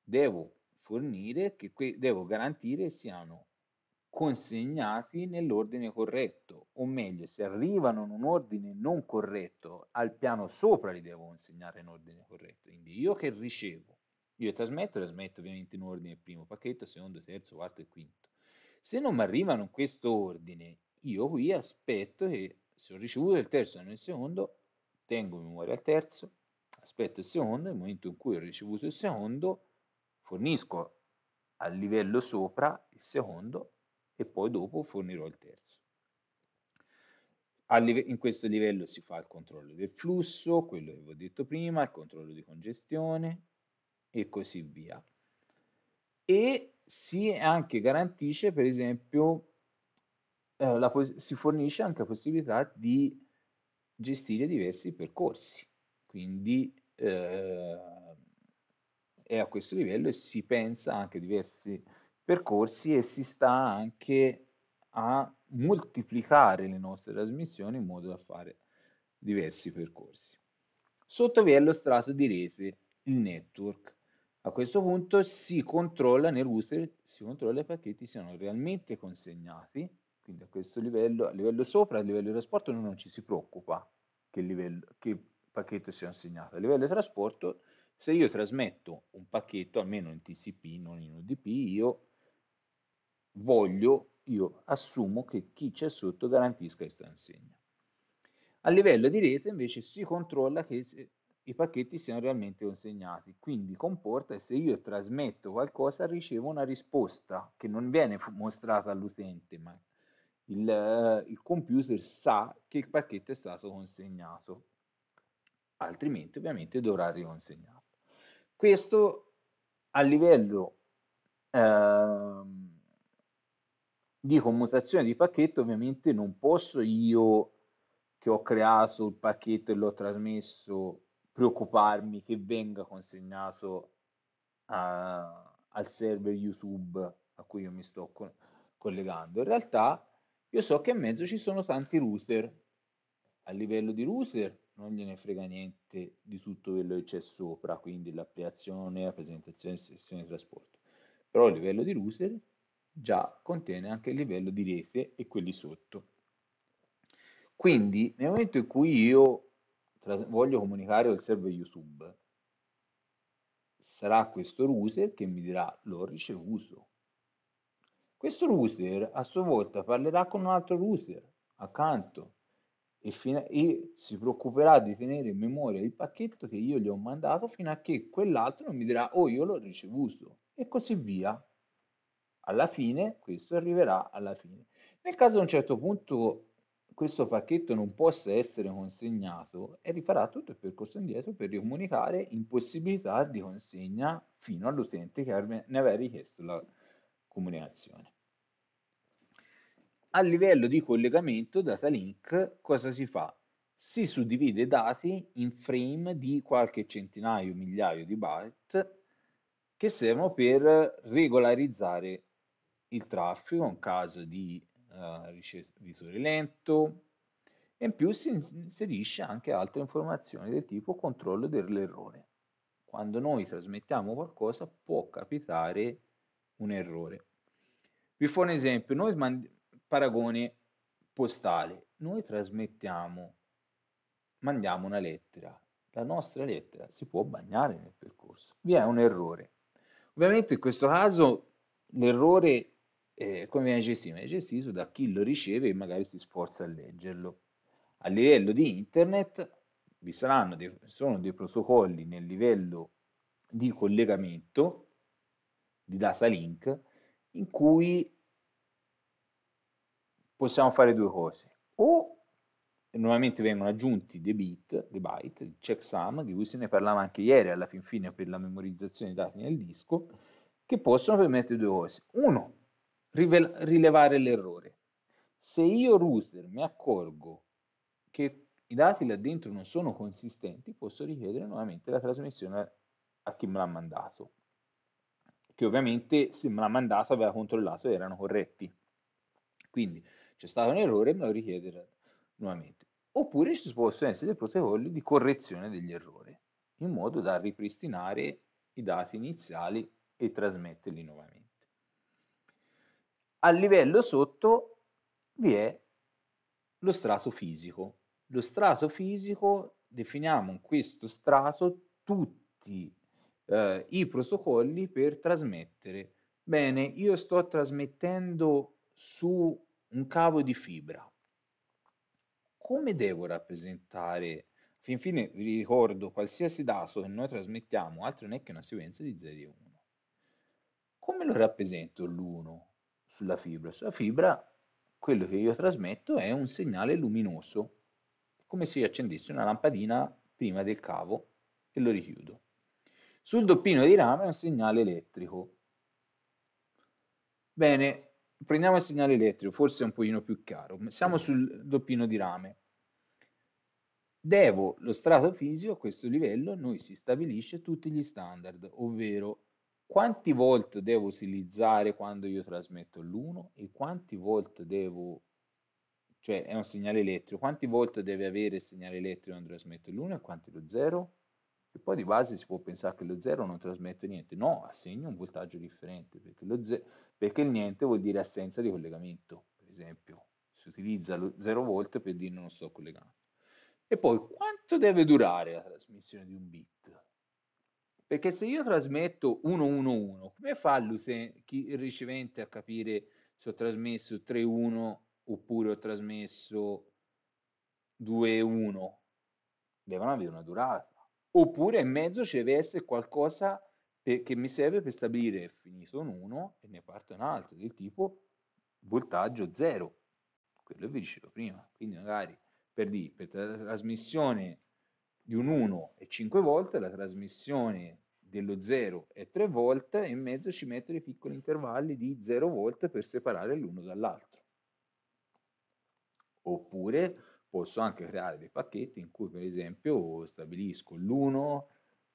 Devo fornire, che que- devo garantire siano consegnati nell'ordine corretto, o meglio, se arrivano in un ordine non corretto, al piano sopra li devo consegnare in ordine corretto. Quindi io che ricevo, io trasmetto, trasmetto ovviamente in ordine primo pacchetto, secondo, terzo, quarto e quinto. Se non mi arrivano in questo ordine, io qui aspetto che se ho ricevuto il terzo e non il secondo, tengo in memoria il terzo, aspetto il secondo, nel momento in cui ho ricevuto il secondo, fornisco al livello sopra il secondo e poi dopo fornirò il terzo. In questo livello si fa il controllo del flusso, quello che vi ho detto prima, il controllo di congestione e così via. E si anche garantisce, per esempio, eh, si fornisce anche la possibilità di gestire diversi percorsi quindi eh, è a questo livello e si pensa anche a diversi percorsi e si sta anche a moltiplicare le nostre trasmissioni in modo da fare diversi percorsi. Sotto vi è lo strato di rete, il network. A questo punto si controlla nel router, si controlla i pacchetti siano realmente consegnati, quindi a questo livello, a livello sopra, a livello di trasporto non ci si preoccupa che, livello, che pacchetto sia assegnato. A livello di trasporto, se io trasmetto un pacchetto, almeno in TCP, non in UDP, io voglio, io assumo che chi c'è sotto garantisca questa insegna. A livello di rete invece si controlla che i pacchetti siano realmente consegnati, quindi comporta che se io trasmetto qualcosa ricevo una risposta che non viene mostrata all'utente, ma il, il computer sa che il pacchetto è stato consegnato altrimenti ovviamente dovrà riconsegnato. Questo a livello eh, di commutazione di pacchetto ovviamente non posso io che ho creato il pacchetto e l'ho trasmesso preoccuparmi che venga consegnato a, al server YouTube a cui io mi sto co- collegando. In realtà io so che a mezzo ci sono tanti router. A livello di router non gliene frega niente di tutto quello che c'è sopra, quindi l'applicazione, la presentazione, sessione di trasporto. Però il livello di router già contiene anche il livello di rete e quelli sotto. Quindi nel momento in cui io tras- voglio comunicare col server YouTube, sarà questo router che mi dirà l'ho ricevuto. Questo router a sua volta parlerà con un altro router accanto e, fino, e, si preoccuperà di tenere in memoria il pacchetto che io gli ho mandato fino a che quell'altro non mi dirà oh io l'ho ricevuto e così via. Alla fine questo arriverà alla fine. Nel caso a un certo punto questo pacchetto non possa essere consegnato e rifarà tutto il percorso indietro per ricomunicare impossibilità di consegna fino all'utente che ne aveva richiesto la comunicazione a livello di collegamento data link cosa si fa? Si suddivide i dati in frame di qualche centinaio, migliaio di byte che servono per regolarizzare il traffico in caso di uh, eh, ricevitore lento e in più si inserisce anche altre informazioni del tipo controllo dell'errore. Quando noi trasmettiamo qualcosa può capitare un errore. Vi faccio un esempio, noi paragone postale. Noi trasmettiamo, mandiamo una lettera, la nostra lettera si può bagnare nel percorso. Vi è un errore. Ovviamente in questo caso l'errore eh, come viene gestito? Viene gestito da chi lo riceve e magari si sforza a leggerlo. A livello di internet vi saranno dei, sono dei protocolli nel livello di collegamento di data link in cui possiamo fare due cose. O nuovamente vengono aggiunti dei bit, dei byte, il checksum, di cui se ne parlava anche ieri alla fin fine per la memorizzazione dei dati nel disco, che possono permettere due cose. Uno, rilevare l'errore. Se io router mi accorgo che i dati là dentro non sono consistenti, posso richiedere nuovamente la trasmissione a chi me l'ha mandato, che ovviamente se me l'ha mandato aveva controllato erano corretti. Quindi c'è stato un errore, me lo richiederà nuovamente. Oppure ci possono essere dei protocolli di correzione degli errori, in modo da ripristinare i dati iniziali e trasmetterli nuovamente. A livello sotto vi è lo strato fisico. Lo strato fisico definiamo in questo strato tutti eh, i protocolli per trasmettere. Bene, io sto trasmettendo su un cavo di fibra. Come devo rappresentare? Fin fine vi ricordo, qualsiasi dato che noi trasmettiamo altro non è che una sequenza di 0 e 1. Come lo rappresento l'1 sulla fibra? Sulla fibra quello che io trasmetto è un segnale luminoso, come se io accendessi una lampadina prima del cavo e lo richiudo. Sul doppino di rame è un segnale elettrico. Bene, prendiamo il segnale elettrico, forse è un pochino più chiaro, siamo sul doppino di rame. Devo lo strato fisico, a questo livello, noi si stabilisce tutti gli standard, ovvero quanti volt devo utilizzare quando io trasmetto l'1 e quanti volt devo, cioè è un segnale elettrico, quanti volt deve avere il segnale elettrico quando trasmetto l'1 e quanti lo 0? E poi di base si può pensare che lo 0 non trasmette niente, no, assegna un voltaggio differente, perché, ze- perché il niente vuol dire assenza di collegamento, per esempio, si utilizza lo 0 volt per dire non sto collegando. E poi quanto deve durare la trasmissione di un bit? Perché se io trasmetto 111, come fa il ricevente a capire se ho trasmesso 31 oppure ho trasmesso 21? Devono avere una durata oppure in mezzo ci deve essere qualcosa per, che mi serve per stabilire finito un 1 e ne parte un altro del tipo voltaggio 0 quello vi dicevo prima quindi magari per, di, per la trasmissione di un 1 è 5 volte la trasmissione dello 0 è 3 volte e in mezzo ci metto dei piccoli intervalli di 0 volte per separare l'uno dall'altro oppure posso anche creare dei pacchetti in cui per esempio stabilisco l'1,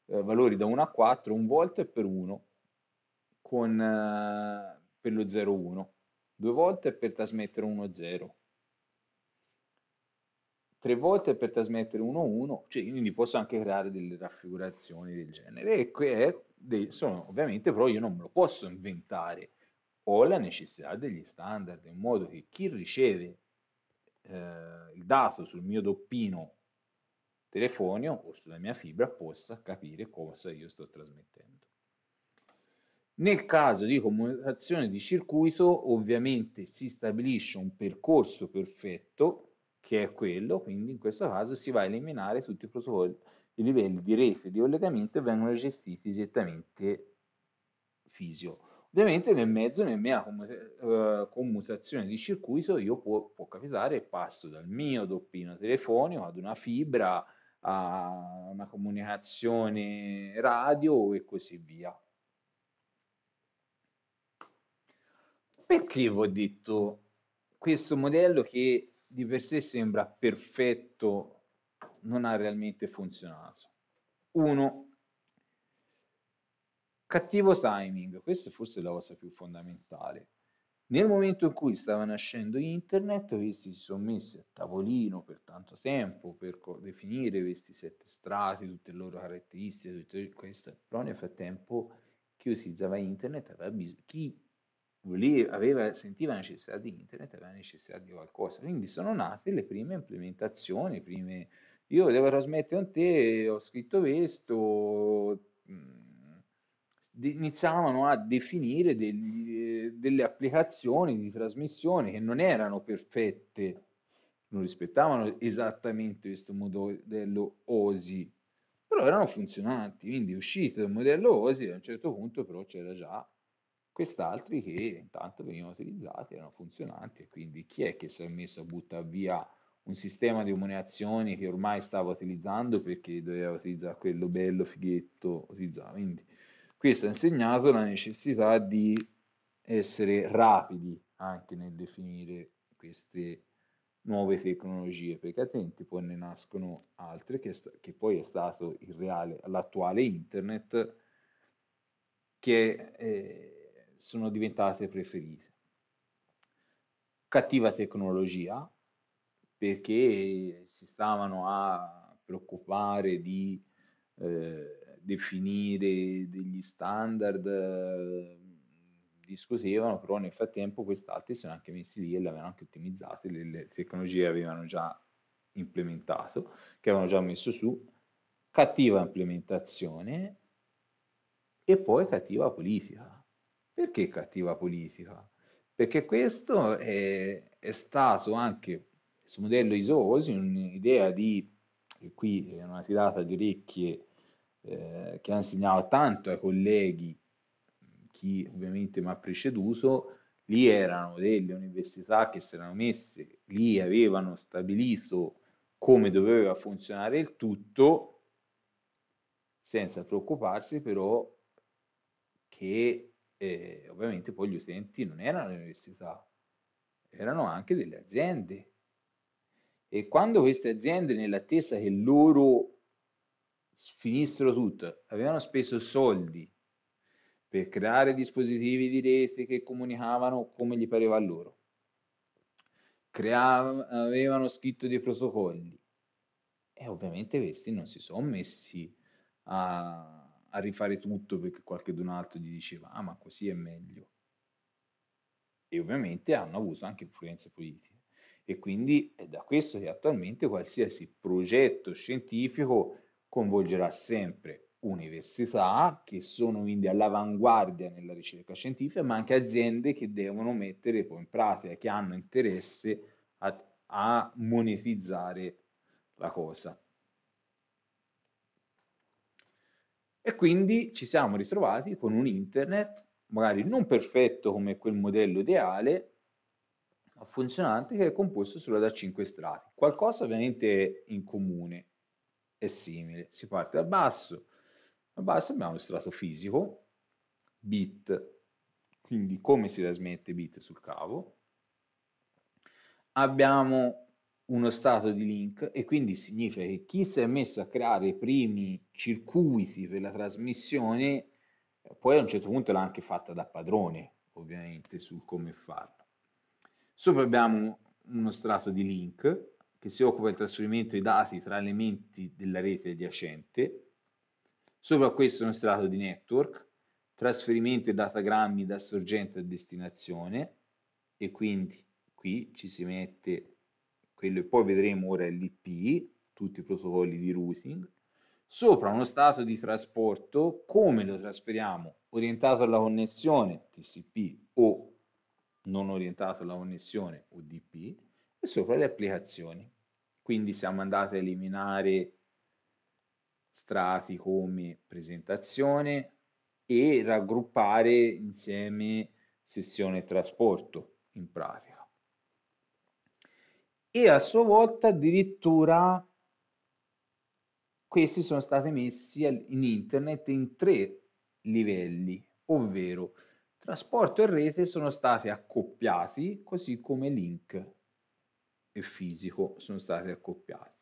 eh, valori da 1 a 4, un volte per 1, con, eh, per lo 0,1, due volte per trasmettere 1,0, tre volte per trasmettere 1,1, cioè, quindi posso anche creare delle raffigurazioni del genere. E que- sono, ovviamente però io non me lo posso inventare, ho la necessità degli standard, in modo che chi riceve eh, il dato sul mio doppino telefonio o sulla mia fibra possa capire cosa io sto trasmettendo. Nel caso di comunicazione di circuito ovviamente si stabilisce un percorso perfetto che è quello, quindi in questo caso si va a eliminare tutti i protocolli, i livelli di rete di collegamento e vengono gestiti direttamente fisio. Ovviamente nel mezzo, nella mia eh, commutazione di circuito, io può, può capitare, passo dal mio doppino telefonico ad una fibra, a una comunicazione radio e così via. Perché vi ho detto questo modello che di per sé sembra perfetto non ha realmente funzionato? Uno, Cattivo timing, questa è forse la cosa più fondamentale. Nel momento in cui stava nascendo internet, questi si sono messi a tavolino per tanto tempo per definire questi sette strati, tutte le loro caratteristiche, tutto questo, però nel frattempo chi utilizzava internet aveva bisogno, chi voleva, aveva, sentiva necessità di internet aveva necessità di qualcosa. Quindi sono nate le prime implementazioni, le prime... Io devo trasmettere a te, ho scritto questo... Mm, iniziavano a definire degli, eh, delle applicazioni di trasmissione che non erano perfette, non rispettavano esattamente questo modello OSI, però erano funzionanti, quindi uscite dal modello OSI a un certo punto però c'era già quest'altri che intanto venivano utilizzati, erano funzionanti e quindi chi è che si è messo a buttare via un sistema di omoneazione che ormai stava utilizzando perché doveva utilizzare quello bello fighetto utilizzato? Quindi questo ha insegnato la necessità di essere rapidi anche nel definire queste nuove tecnologie, perché attenti, poi ne nascono altre, che, che poi è stato il reale, l'attuale internet, che eh, sono diventate preferite. Cattiva tecnologia, perché si stavano a preoccupare di eh, definire degli standard eh, discutevano, però nel frattempo questi altri si sono anche messi lì e le avevano anche ottimizzate, le, le tecnologie avevano già implementato, che avevano già messo su, cattiva implementazione e poi cattiva politica. Perché cattiva politica? Perché questo è, è stato anche, questo modello ISO-OSI, un'idea di, e qui è una tirata di orecchie, eh, che ha insegnato tanto ai colleghi, chi ovviamente mi ha preceduto, lì erano delle università che si erano messe, lì avevano stabilito come doveva funzionare il tutto, senza preoccuparsi però che eh, ovviamente poi gli utenti non erano le università, erano anche delle aziende. E quando queste aziende, nell'attesa che loro finissero tutto, avevano speso soldi per creare dispositivi di rete che comunicavano come gli pareva a loro, Creav- avevano scritto dei protocolli e ovviamente questi non si sono messi a, a rifare tutto perché qualcun altro gli diceva ah ma così è meglio e ovviamente hanno avuto anche influenze politiche e quindi è da questo che attualmente qualsiasi progetto scientifico coinvolgerà sempre università che sono quindi all'avanguardia nella ricerca scientifica, ma anche aziende che devono mettere poi in pratica, che hanno interesse a, a monetizzare la cosa. E quindi ci siamo ritrovati con un internet, magari non perfetto come quel modello ideale, ma funzionante, che è composto solo da cinque strati. Qualcosa ovviamente in comune, è simile. Si parte dal basso, dal basso abbiamo lo strato fisico, bit, quindi come si trasmette bit sul cavo. Abbiamo uno stato di link e quindi significa che chi si è messo a creare i primi circuiti per la trasmissione poi a un certo punto l'ha anche fatta da padrone ovviamente sul come farlo sopra abbiamo uno strato di link che si occupa del trasferimento dei dati tra elementi della rete adiacente, sopra questo uno strato di network, trasferimento dei datagrammi da sorgente a destinazione, e quindi qui ci si mette quello e poi vedremo ora l'IP, tutti i protocolli di routing, sopra uno stato di trasporto, come lo trasferiamo? Orientato alla connessione TCP o non orientato alla connessione UDP, e sopra le applicazioni. Quindi siamo andati a eliminare strati come presentazione e raggruppare insieme sessione trasporto in pratica. E a sua volta addirittura questi sono stati messi in internet in tre livelli, ovvero trasporto e rete sono stati accoppiati così come link e fisico sono stati accoppiati.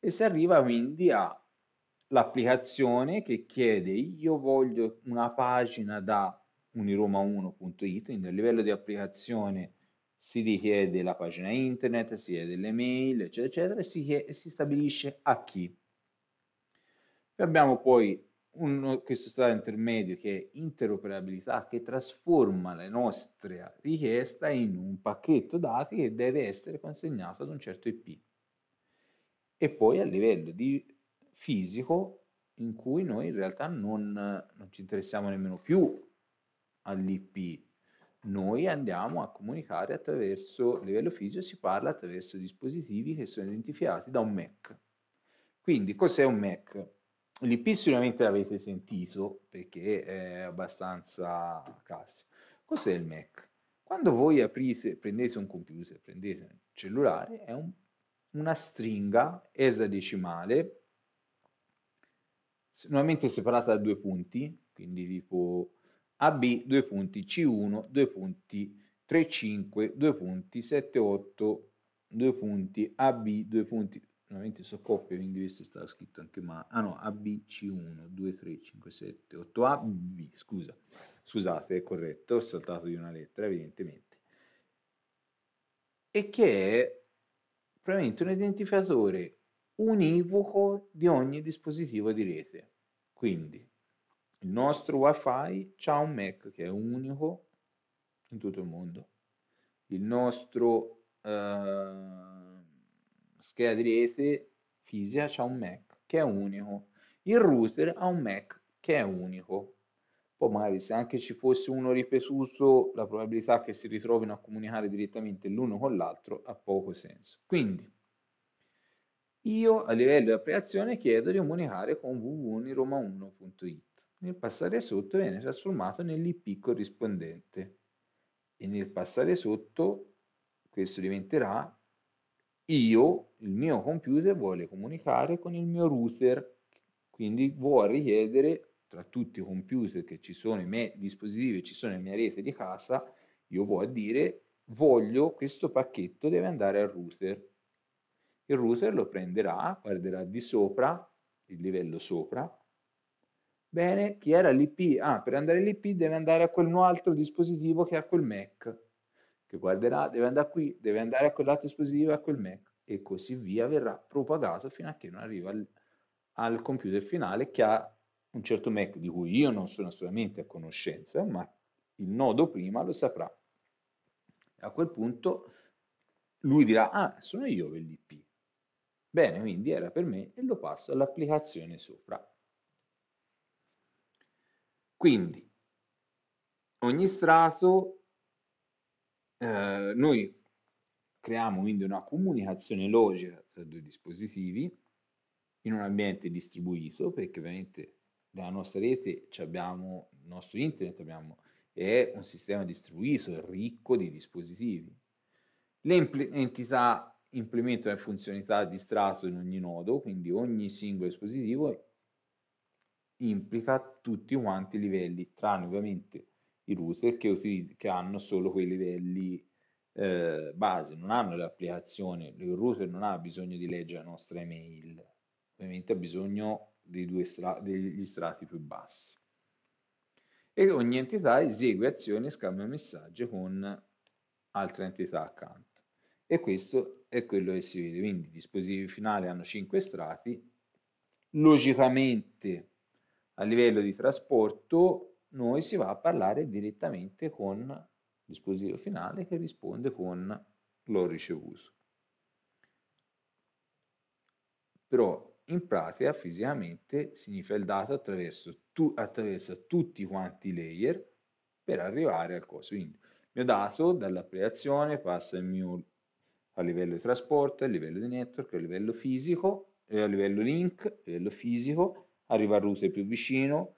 E si arriva quindi all'applicazione che chiede io voglio una pagina da uniroma1.it, quindi a livello di applicazione si richiede la pagina internet, si chiede le mail, eccetera, eccetera, e si, chiede, si stabilisce a chi. E abbiamo poi uno, questo stato intermedio che è interoperabilità che trasforma la nostra richiesta in un pacchetto dati che deve essere consegnato ad un certo IP e poi a livello di fisico in cui noi in realtà non, non ci interessiamo nemmeno più all'IP noi andiamo a comunicare attraverso a livello fisico si parla attraverso dispositivi che sono identificati da un MAC quindi cos'è un MAC? L'IP sicuramente l'avete sentito perché è abbastanza classico. Cos'è il Mac? Quando voi aprite, prendete un computer, prendete un cellulare, è un, una stringa esadecimale, normalmente separata da due punti, quindi tipo AB, due punti, C1, due punti, 3, 5, 2 punti, 7, 8, 2 punti, AB, due punti, veramente so coppia, in inglese stava scritto anche ma ah no, ABC1 2 3 5 7 8 A scusa. Scusate, è corretto, ho saltato di una lettera evidentemente. E che è probabilmente un identificatore univoco di ogni dispositivo di rete. Quindi il nostro WiFi ha un MAC che è unico in tutto il mondo. Il nostro eh, scheda di rete Fisia ha un Mac che è unico, il router ha un Mac che è unico. Poi magari se anche ci fosse uno ripetuto, la probabilità che si ritrovino a comunicare direttamente l'uno con l'altro ha poco senso. Quindi io a livello di applicazione chiedo di comunicare con www.roma1.it. Nel passare sotto viene trasformato nell'IP corrispondente e nel passare sotto questo diventerà io, il mio computer, vuole comunicare con il mio router, quindi vuole richiedere tra tutti i computer che ci sono, i miei dispositivi che ci sono nella mia rete di casa, io voglio dire voglio questo pacchetto deve andare al router. Il router lo prenderà, guarderà di sopra, il livello sopra. Bene, chi era l'IP? Ah, per andare all'IP deve andare a quel altro dispositivo che ha quel Mac che guarderà, deve andare qui, deve andare a quell'atto esplosivo, a quel Mac e così via, verrà propagato fino a che non arriva al, al computer finale che ha un certo Mac di cui io non sono assolutamente a conoscenza, ma il nodo prima lo saprà. A quel punto lui dirà, ah, sono io l'IP. Bene, quindi era per me e lo passo all'applicazione sopra. Quindi ogni strato eh, noi creiamo quindi una comunicazione logica tra due dispositivi in un ambiente distribuito, perché ovviamente nella nostra rete abbiamo il nostro internet, abbiamo, è un sistema distribuito ricco di dispositivi. Le impl entità implementano le funzionalità di strato in ogni nodo, quindi ogni singolo dispositivo implica tutti quanti i livelli, tranne ovviamente i router che, util- che hanno solo quei livelli eh, base, non hanno le applicazioni, il router non ha bisogno di leggere la nostra email, ovviamente ha bisogno stra- degli strati più bassi. E ogni entità esegue azioni e scambia messaggi con altre entità accanto. E questo è quello che si vede, quindi i dispositivi finali hanno 5 strati, logicamente a livello di trasporto noi si va a parlare direttamente con il dispositivo finale che risponde con l'ho ricevuto. Però in pratica fisicamente significa il dato attraverso tu, attraversa tutti quanti i layer per arrivare al coso. Quindi il mio dato dall'applicazione passa il mio a livello di trasporto, a livello di network, a livello fisico, eh, a livello link, a livello fisico, arriva al router più vicino,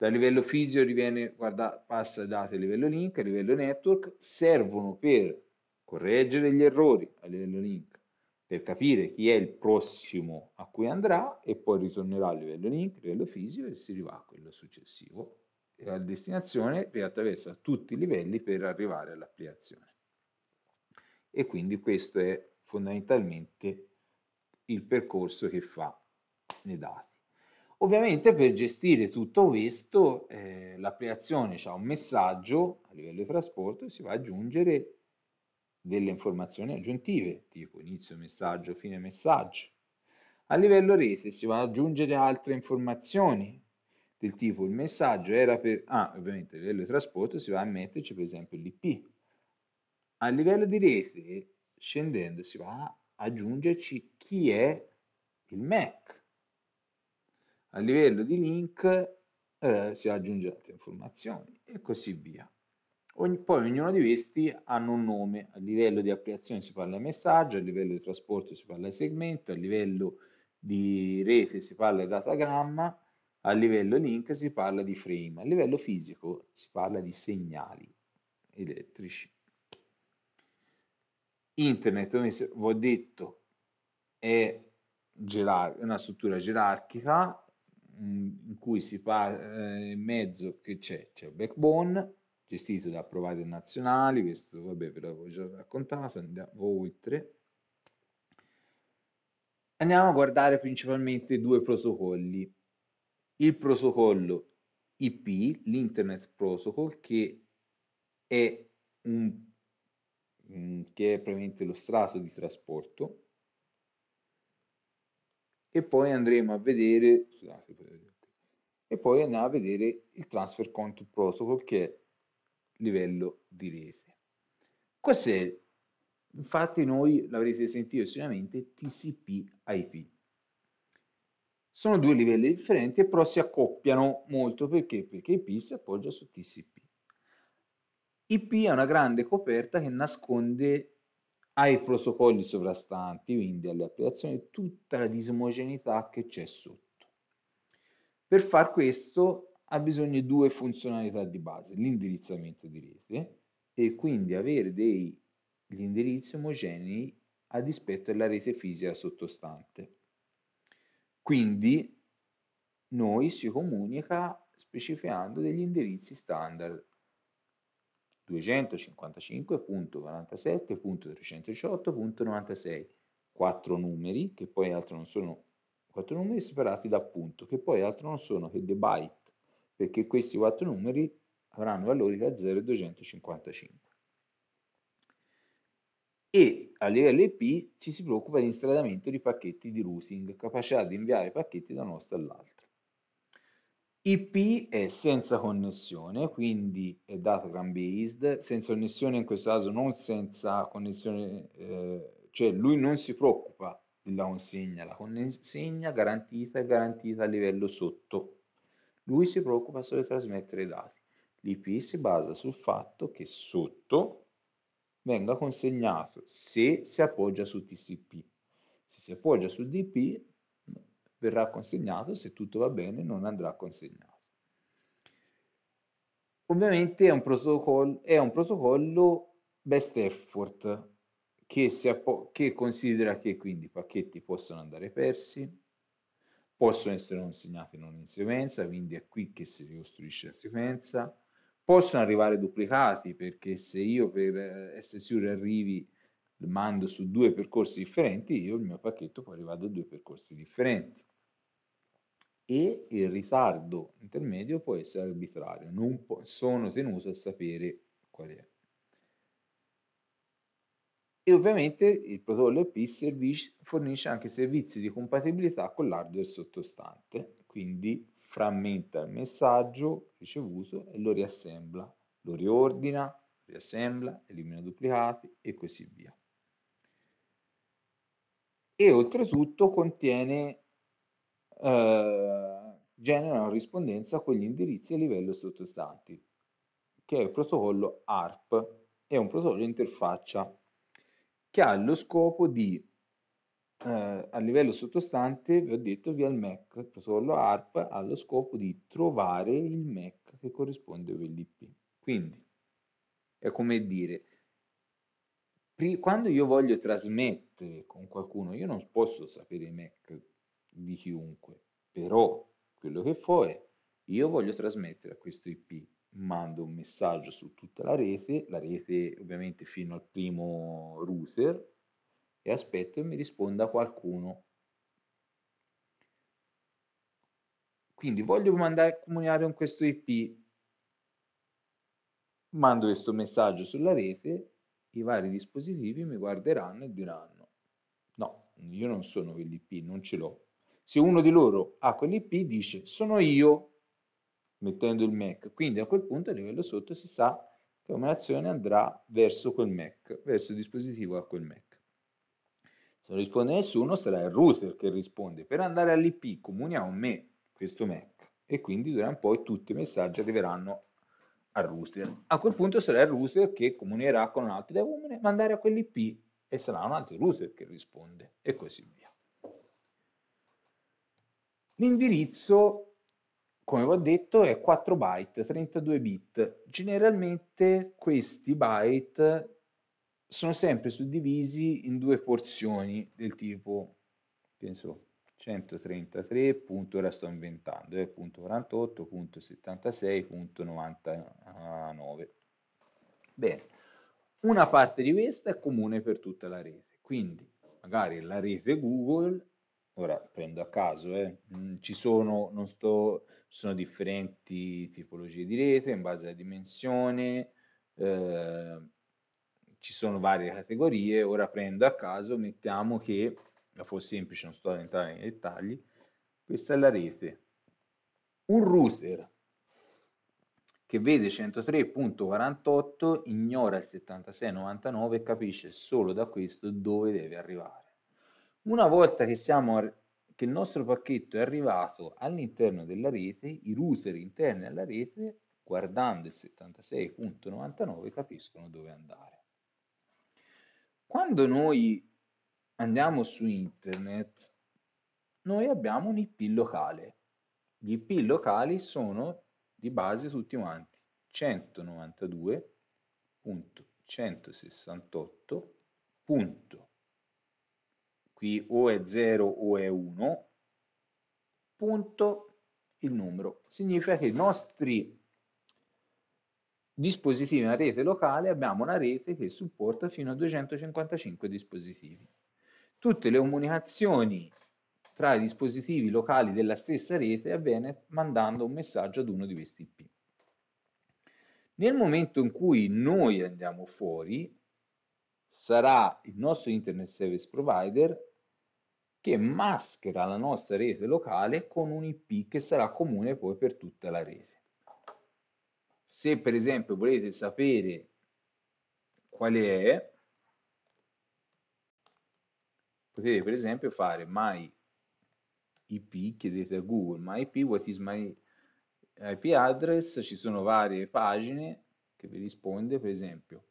dal livello fisio diviene, guarda, passa dati a livello link, a livello network, servono per correggere gli errori a livello link, per capire chi è il prossimo a cui andrà e poi ritornerà a livello link, a livello fisio e si arriva a quello successivo. E la destinazione attraversa tutti i livelli per arrivare all'applicazione. E quindi questo è fondamentalmente il percorso che fa le dati. Ovviamente per gestire tutto questo eh, l'applicazione ha un messaggio a livello di trasporto e si va ad aggiungere delle informazioni aggiuntive, tipo inizio messaggio, fine messaggio. A livello rete si va ad aggiungere altre informazioni, del tipo il messaggio era per... Ah, ovviamente a livello di trasporto si va a metterci per esempio l'IP. A livello di rete, scendendo, si va ad aggiungerci chi è il MAC. A livello di link eh, si aggiunge altre informazioni e così via. Ogni, poi ognuno di questi ha un nome, a livello di applicazione si parla di messaggio, a livello di trasporto si parla di segmento, a livello di rete si parla di datagramma, a livello link si parla di frame, a livello fisico si parla di segnali elettrici. Internet, come vi ho detto, è una struttura gerarchica in cui si fa eh, in mezzo che c'è? C'è un Backbone, gestito da provider nazionali, questo vabbè ve l'avevo già raccontato, andiamo oltre. Andiamo a guardare principalmente due protocolli. Il protocollo IP, l'Internet Protocol, che è, un, che è praticamente lo strato di trasporto e poi andremo a vedere scusate, e poi andiamo a vedere il transfer content protocol che è livello di rete cos'è infatti noi l'avrete sentito sicuramente TCP IP sono due livelli differenti però si accoppiano molto perché perché IP si appoggia su TCP IP è una grande coperta che nasconde ai protocolli sovrastanti, quindi alle applicazioni, tutta la disomogeneità che c'è sotto. Per far questo ha bisogno di due funzionalità di base, l'indirizzamento di rete e quindi avere degli indirizzi omogenei a dispetto della rete fisica sottostante. Quindi noi si comunica specificando degli indirizzi standard 255.47.318.96, quattro numeri che poi altro non sono quattro numeri separati da punto, che poi altro non sono che dei byte, perché questi quattro numeri avranno valori da 0 a 255. E a livello IP ci si preoccupa di instradamento di pacchetti di routing, capacità di inviare pacchetti da uno stato all'altro. IP è senza connessione, quindi è datagram based, senza connessione in questo caso non senza connessione, eh, cioè lui non si preoccupa della consegna, la consegna garantita è garantita a livello sotto, lui si preoccupa solo di trasmettere i dati. L'IP si basa sul fatto che sotto venga consegnato se si appoggia su TCP. Se si appoggia su DP verrà consegnato, se tutto va bene non andrà consegnato. Ovviamente è un protocollo, è un protocollo best effort che, che considera che quindi i pacchetti possono andare persi, possono essere consegnati non in sequenza, quindi è qui che si ricostruisce la sequenza, possono arrivare duplicati perché se io per essere eh, sicuro arrivi mando su due percorsi differenti, io il mio pacchetto poi arriva da due percorsi differenti e il ritardo intermedio può essere arbitrario, non po- sono tenuto a sapere qual è. E ovviamente il protocollo IP service, fornisce anche servizi di compatibilità con l'hardware sottostante, quindi frammenta il messaggio ricevuto e lo riassembla, lo riordina, riassembla, elimina duplicati e così via. E oltretutto contiene eh, generano rispondenza a quegli indirizzi a livello sottostanti, che è il protocollo ARP, è un protocollo interfaccia che ha lo scopo di, eh, a livello sottostante, vi ho detto, via il MAC, il protocollo ARP ha lo scopo di trovare il MAC che corrisponde a quell'IP. Quindi, è come dire, quando io voglio trasmettere con qualcuno, io non posso sapere i MAC di chiunque, però quello che fo è io voglio trasmettere a questo IP, mando un messaggio su tutta la rete, la rete ovviamente fino al primo router e aspetto che mi risponda qualcuno. Quindi voglio mandare comunicare con questo IP, mando questo messaggio sulla rete, i vari dispositivi mi guarderanno e diranno no, io non sono quell'IP, non ce l'ho, se uno di loro ha quell'IP dice sono io mettendo il MAC, quindi a quel punto a livello sotto si sa che un'azione andrà verso quel MAC, verso il dispositivo a quel MAC. Se non risponde nessuno sarà il router che risponde per andare all'IP comuni a un me, questo MAC, e quindi durante in poi tutti i messaggi arriveranno al router. A quel punto sarà il router che comunicherà con un altro da comune, mandare a quell'IP e sarà un altro router che risponde e così via. L'indirizzo, come ho detto, è 4 byte, 32 bit. Generalmente questi byte sono sempre suddivisi in due porzioni del tipo, penso, 133, punto, ora sto inventando, eh, punto 48, punto 76, punto 99. Bene, una parte di questa è comune per tutta la rete, quindi magari la rete Google ora prendo a caso, eh. Mm, ci, sono, sto, ci, sono, differenti tipologie di rete in base alla dimensione, eh, ci sono varie categorie, ora prendo a caso, mettiamo che, la fosse semplice, non sto ad entrare nei dettagli, questa è la rete. Un router che vede 103.48 ignora il 76.99 e capisce solo da questo dove deve arrivare una volta che, siamo, che il nostro pacchetto è arrivato all'interno della rete, i router interni alla rete, guardando il 76.99, capiscono dove andare. Quando noi andiamo su internet, noi abbiamo un IP locale. Gli IP locali sono di base tutti quanti 192.168 qui o è 0 o è 1, punto il numero. Significa che i nostri dispositivi in rete locale abbiamo una rete che supporta fino a 255 dispositivi. Tutte le comunicazioni tra i dispositivi locali della stessa rete avviene mandando un messaggio ad uno di questi IP. Nel momento in cui noi andiamo fuori, sarà il nostro internet service provider che maschera la nostra rete locale con un IP che sarà comune poi per tutta la rete. Se per esempio volete sapere qual è, potete per esempio fare my IP, chiedete a Google my IP, what is my IP address, ci sono varie pagine che vi risponde, per esempio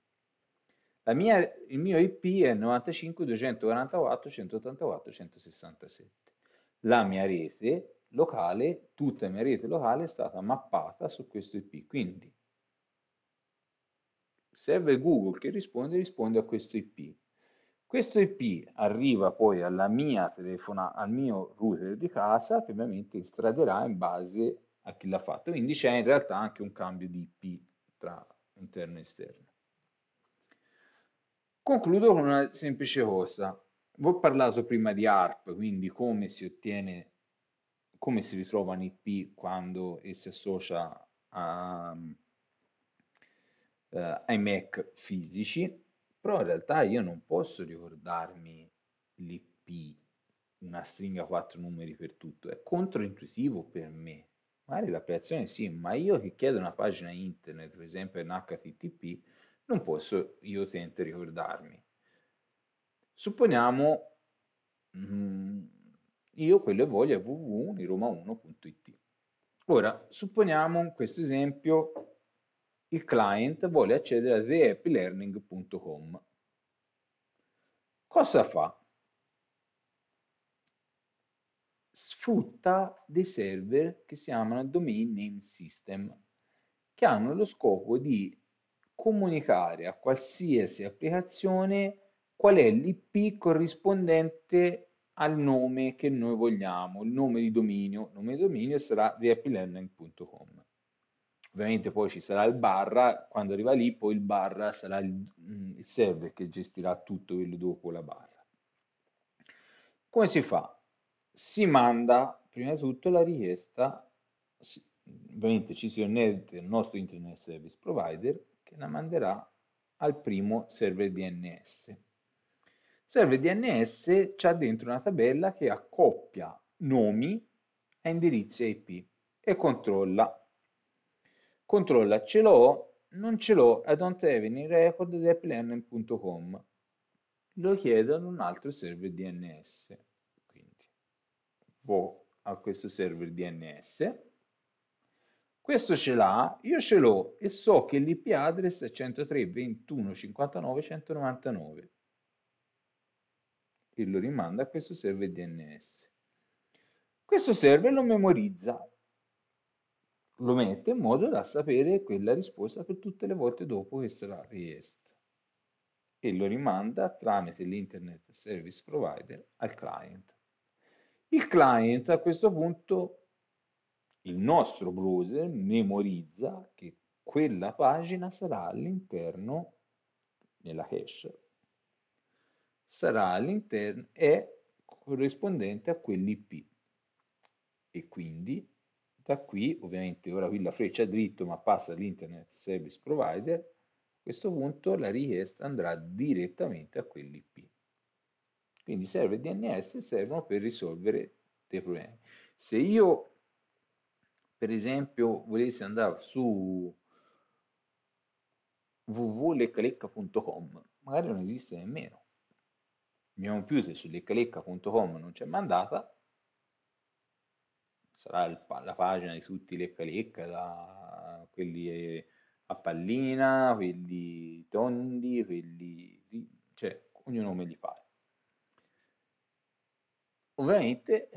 mia, il mio IP è 95 244 184 167. La mia rete locale, tutta la mia rete locale è stata mappata su questo IP, quindi server Google che risponde risponde a questo IP. Questo IP arriva poi alla mia telefona, al mio router di casa che ovviamente straderà in base a chi l'ha fatto, quindi c'è in realtà anche un cambio di IP tra interno e esterno. Concludo con una semplice cosa. Vi ho parlato prima di ARP, quindi come si ottiene, come si ritrova un IP quando si associa a, uh, ai Mac fisici, però in realtà io non posso ricordarmi l'IP, una stringa quattro numeri per tutto, è controintuitivo per me. Magari l'applicazione sì, ma io che chiedo una pagina internet, per esempio in HTTP, non posso io utente ricordarmi. Supponiamo mh, mm, io quello che voglio è www.uniroma1.it. Ora, supponiamo in questo esempio il client vuole accedere a theapplearning.com. Cosa fa? Sfrutta dei server che si chiamano Domain Name System, che hanno lo scopo di comunicare a qualsiasi applicazione qual è l'IP corrispondente al nome che noi vogliamo, il nome di dominio, il nome di dominio sarà thehappylanding.com. Ovviamente poi ci sarà il barra, quando arriva lì poi il barra sarà il, mm, il server che gestirà tutto quello dopo la barra. Come si fa? Si manda prima di tutto la richiesta, ovviamente ci si connette al nostro internet service provider che la manderà al primo server DNS. Server DNS c'ha dentro una tabella che accoppia nomi a indirizzi IP e controlla. Controlla ce l'ho, non ce l'ho, I don't have any record di appln.com. Lo chiedo ad un altro server DNS. Quindi vo a questo server DNS questo ce l'ha, io ce l'ho e so che l'IP address è 103 21 59 199 e lo rimanda a questo server DNS. Questo server lo memorizza, lo mette in modo da sapere quella risposta per tutte le volte dopo che sarà richiesta e lo rimanda tramite l'Internet Service Provider al client. Il client a questo punto il nostro browser memorizza che quella pagina sarà all'interno nella hash sarà all'interno è corrispondente a quell'IP e quindi da qui ovviamente ora qui la freccia dritto ma passa all'internet service provider a questo punto la richiesta andrà direttamente a quell'IP quindi serve DNS servono per risolvere dei problemi se io per esempio volessi andare su www.leccalecca.com magari non esiste nemmeno il mio computer su leccalecca.com non c'è mandata sarà il, la pagina di tutti i leccalecca da, quelli eh, a pallina quelli tondi quelli cioè ognuno come li fa ovviamente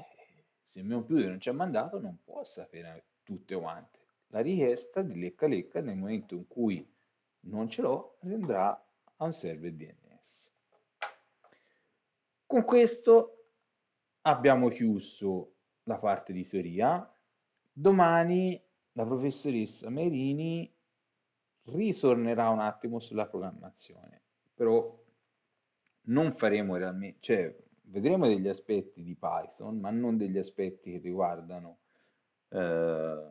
se il mio computer non ci ha mandato non può sapere tutte quante. La richiesta di lecca lecca nel momento in cui non ce l'ho andrà a un server DNS. Con questo abbiamo chiuso la parte di teoria. Domani la professoressa Merini ritornerà un attimo sulla programmazione, però non faremo realmente, cioè vedremo degli aspetti di Python, ma non degli aspetti che riguardano eh,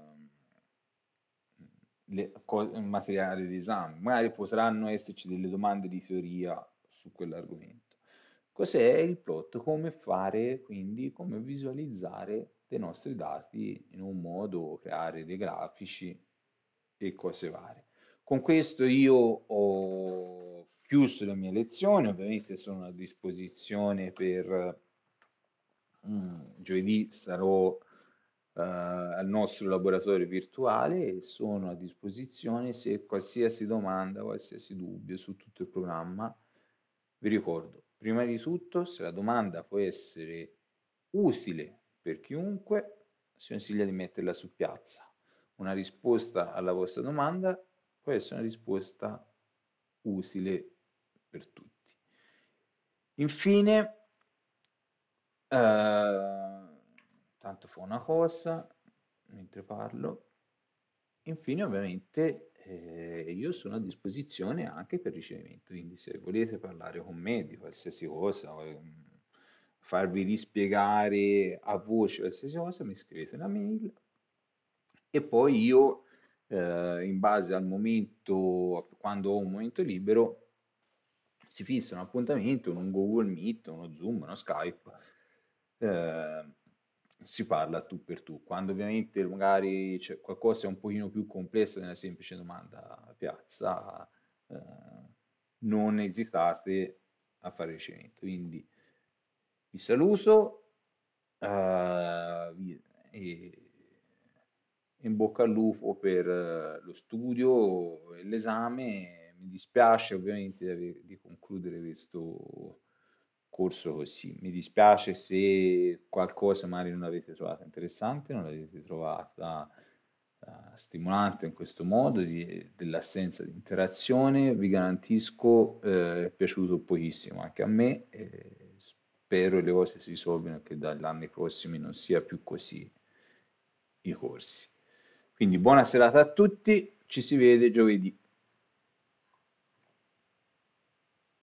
co- materiale d'esame, magari potranno esserci delle domande di teoria su quell'argomento. Cos'è il plot? Come fare, quindi, come visualizzare dei nostri dati in un modo, creare dei grafici e cose varie. Con questo io ho chiuso le mie lezioni, ovviamente sono a disposizione per mm, giovedì sarò eh, al nostro laboratorio virtuale e sono a disposizione se qualsiasi domanda, qualsiasi dubbio su tutto il programma. Vi ricordo, prima di tutto, se la domanda può essere utile per chiunque, si consiglia di metterla su piazza. Una risposta alla vostra domanda può essere una risposta utile per tutti. Infine, eh, tanto fa una cosa mentre parlo infine ovviamente eh, io sono a disposizione anche per ricevimento quindi se volete parlare con me di qualsiasi cosa mm, farvi rispiegare a voce qualsiasi cosa mi scrivete una mail e poi io eh, in base al momento quando ho un momento libero si fissa un appuntamento in un Google Meet, uno Zoom, uno Skype eh, si parla tu per tu, quando ovviamente magari c'è qualcosa è un pochino più complesso di una semplice domanda a piazza, eh, non esitate a fare ricevimento. Quindi vi saluto eh, e in bocca al lupo per eh, lo studio e l'esame. Mi dispiace ovviamente di concludere questo corso così. Mi dispiace se qualcosa magari non l'avete trovata interessante, non l'avete trovata eh, stimolante in questo modo, di, dell'assenza di interazione, vi garantisco eh, è piaciuto pochissimo anche a me. Eh, spero le cose si risolvano e che dagli anni prossimi non sia più così i corsi. Quindi buona serata a tutti, ci si vede giovedì.